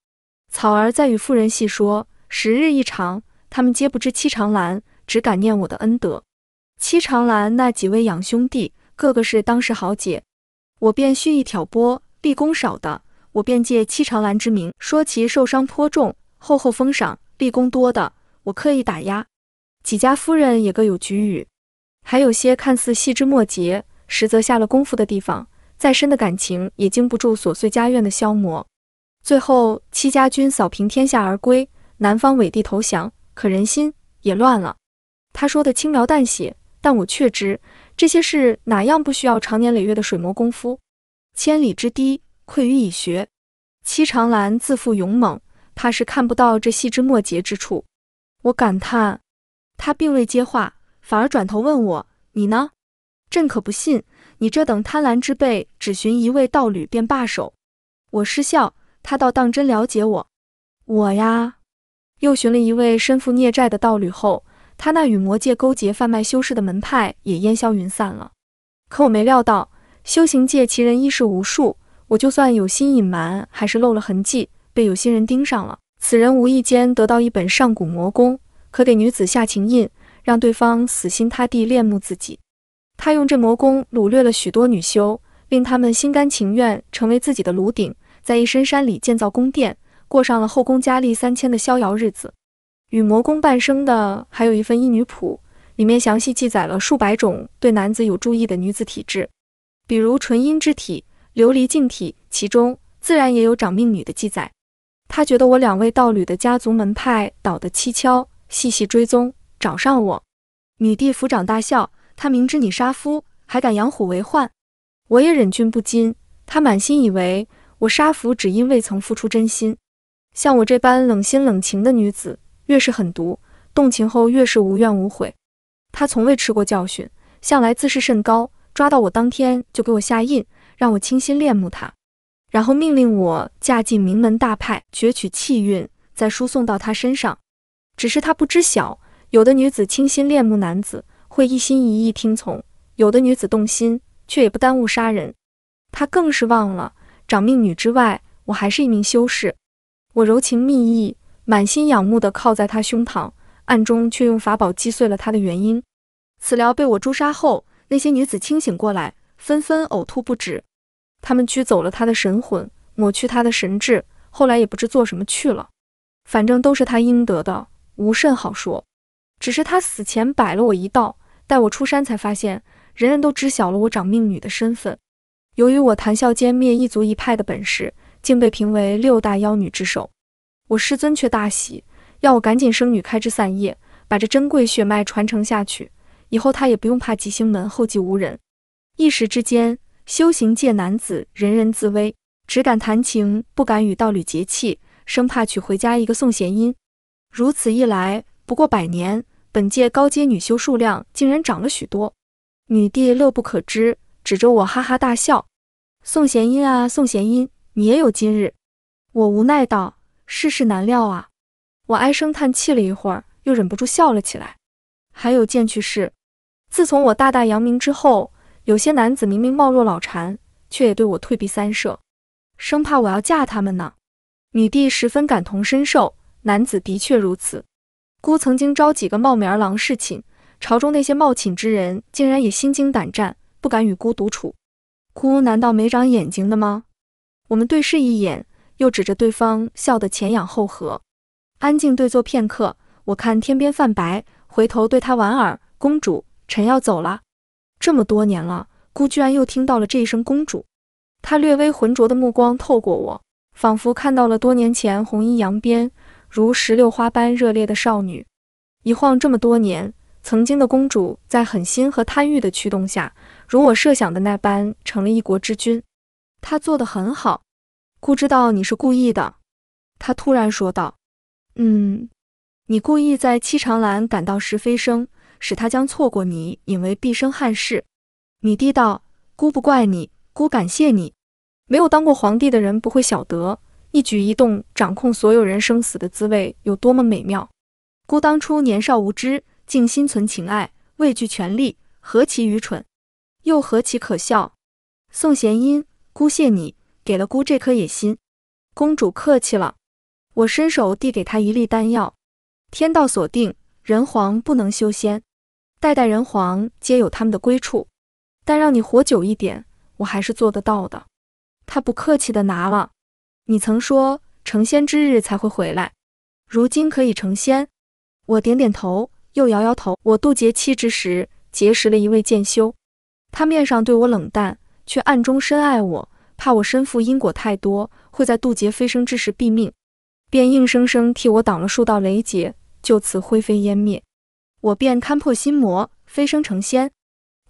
草儿再与夫人细说，时日一长，他们皆不知七长兰，只感念我的恩德。七长兰那几位养兄弟，个个是当时豪杰，我便蓄意挑拨，立功少的，我便借七长兰之名说其受伤颇重，厚厚封赏；立功多的，我刻意打压。几家夫人也各有局语，还有些看似细枝末节。实则下了功夫的地方，再深的感情也经不住琐碎家怨的消磨。最后，戚家军扫平天下而归，南方伪帝投降，可人心也乱了。他说的轻描淡写，但我却知这些事哪样不需要长年累月的水磨功夫？千里之堤溃于蚁穴。戚长兰自负勇猛，怕是看不到这细枝末节之处。我感叹，他并未接话，反而转头问我：“你呢？”朕可不信，你这等贪婪之辈，只寻一位道侣便罢手。我失笑，他倒当真了解我。我呀，又寻了一位身负孽债的道侣后，他那与魔界勾结贩卖修士的门派也烟消云散了。可我没料到，修行界奇人异事无数，我就算有心隐瞒，还是漏了痕迹，被有心人盯上了。此人无意间得到一本上古魔功，可给女子下情印，让对方死心塌地恋慕自己。他用这魔功掳掠了许多女修，令他们心甘情愿成为自己的炉鼎，在一深山里建造宫殿，过上了后宫佳丽三千的逍遥日子。与魔功伴生的还有一份《医女谱》，里面详细记载了数百种对男子有注意的女子体质，比如纯阴之体、琉璃净体，其中自然也有长命女的记载。他觉得我两位道侣的家族门派倒得蹊跷，细细追踪，找上我。女帝抚掌大笑。他明知你杀夫，还敢养虎为患，我也忍俊不禁。他满心以为我杀夫只因未曾付出真心，像我这般冷心冷情的女子，越是狠毒，动情后越是无怨无悔。他从未吃过教训，向来自视甚高，抓到我当天就给我下印，让我倾心恋慕他，然后命令我嫁进名门大派，攫取气运，再输送到他身上。只是他不知晓，有的女子倾心恋慕男子。会一心一意听从，有的女子动心，却也不耽误杀人。他更是忘了，长命女之外，我还是一名修士。我柔情蜜意，满心仰慕地靠在他胸膛，暗中却用法宝击碎了他的元婴。此疗被我诛杀后，那些女子清醒过来，纷纷呕吐不止。他们驱走了他的神魂，抹去他的神智，后来也不知做什么去了。反正都是他应得的，无甚好说。只是他死前摆了我一道。带我出山，才发现人人都知晓了我长命女的身份。由于我谈笑间灭一族一派的本事，竟被评为六大妖女之首。我师尊却大喜，要我赶紧生女开枝散叶，把这珍贵血脉传承下去，以后他也不用怕吉星门后继无人。一时之间，修行界男子人人自危，只敢谈情，不敢与道侣结契，生怕娶回家一个宋贤音。如此一来，不过百年。本届高阶女修数量竟然涨了许多，女帝乐不可支，指着我哈哈大笑：“宋贤音啊，宋贤音，你也有今日。”我无奈道：“世事难料啊。”我唉声叹气了一会儿，又忍不住笑了起来。还有件趣事，自从我大大扬名之后，有些男子明明貌若老蝉，却也对我退避三舍，生怕我要嫁他们呢。女帝十分感同身受，男子的确如此。孤曾经招几个貌美儿郎侍寝，朝中那些冒寝之人竟然也心惊胆战，不敢与孤独处。孤难道没长眼睛的吗？我们对视一眼，又指着对方笑得前仰后合。安静对坐片刻，我看天边泛白，回头对他莞尔：“公主，臣要走了。”这么多年了，孤居然又听到了这一声“公主”。他略微浑浊的目光透过我，仿佛看到了多年前红衣扬鞭。如石榴花般热烈的少女，一晃这么多年，曾经的公主在狠心和贪欲的驱动下，如我设想的那般，成了一国之君。她做得很好。孤知道你是故意的。他突然说道：“嗯，你故意在七长兰感到时飞升，使他将错过你，引为毕生憾事。”你帝道：“孤不怪你，孤感谢你。没有当过皇帝的人不会晓得。”一举一动掌控所有人生死的滋味有多么美妙？孤当初年少无知，竟心存情爱，畏惧权力，何其愚蠢，又何其可笑！宋贤音，姑谢你给了孤这颗野心。公主客气了，我伸手递给她一粒丹药。天道所定，人皇不能修仙，代代人皇皆有他们的归处，但让你活久一点，我还是做得到的。他不客气的拿了。你曾说成仙之日才会回来，如今可以成仙，我点点头，又摇摇头。我渡劫期之时，结识了一位剑修，他面上对我冷淡，却暗中深爱我，怕我身负因果太多，会在渡劫飞升之时毙命，便硬生生替我挡了数道雷劫，就此灰飞烟灭。我便勘破心魔，飞升成仙。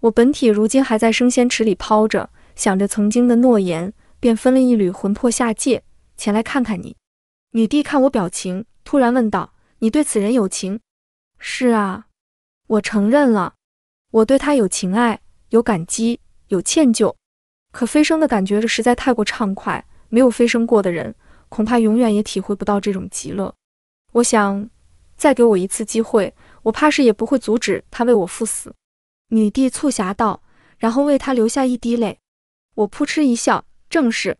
我本体如今还在升仙池里泡着，想着曾经的诺言，便分了一缕魂魄下界。前来看看你，女帝看我表情，突然问道：“你对此人有情？”“是啊，我承认了，我对他有情爱、有感激、有歉疚。可飞升的感觉实在太过畅快，没有飞升过的人，恐怕永远也体会不到这种极乐。我想，再给我一次机会，我怕是也不会阻止他为我赴死。”女帝促狭道，然后为他留下一滴泪。我扑哧一笑：“正是。”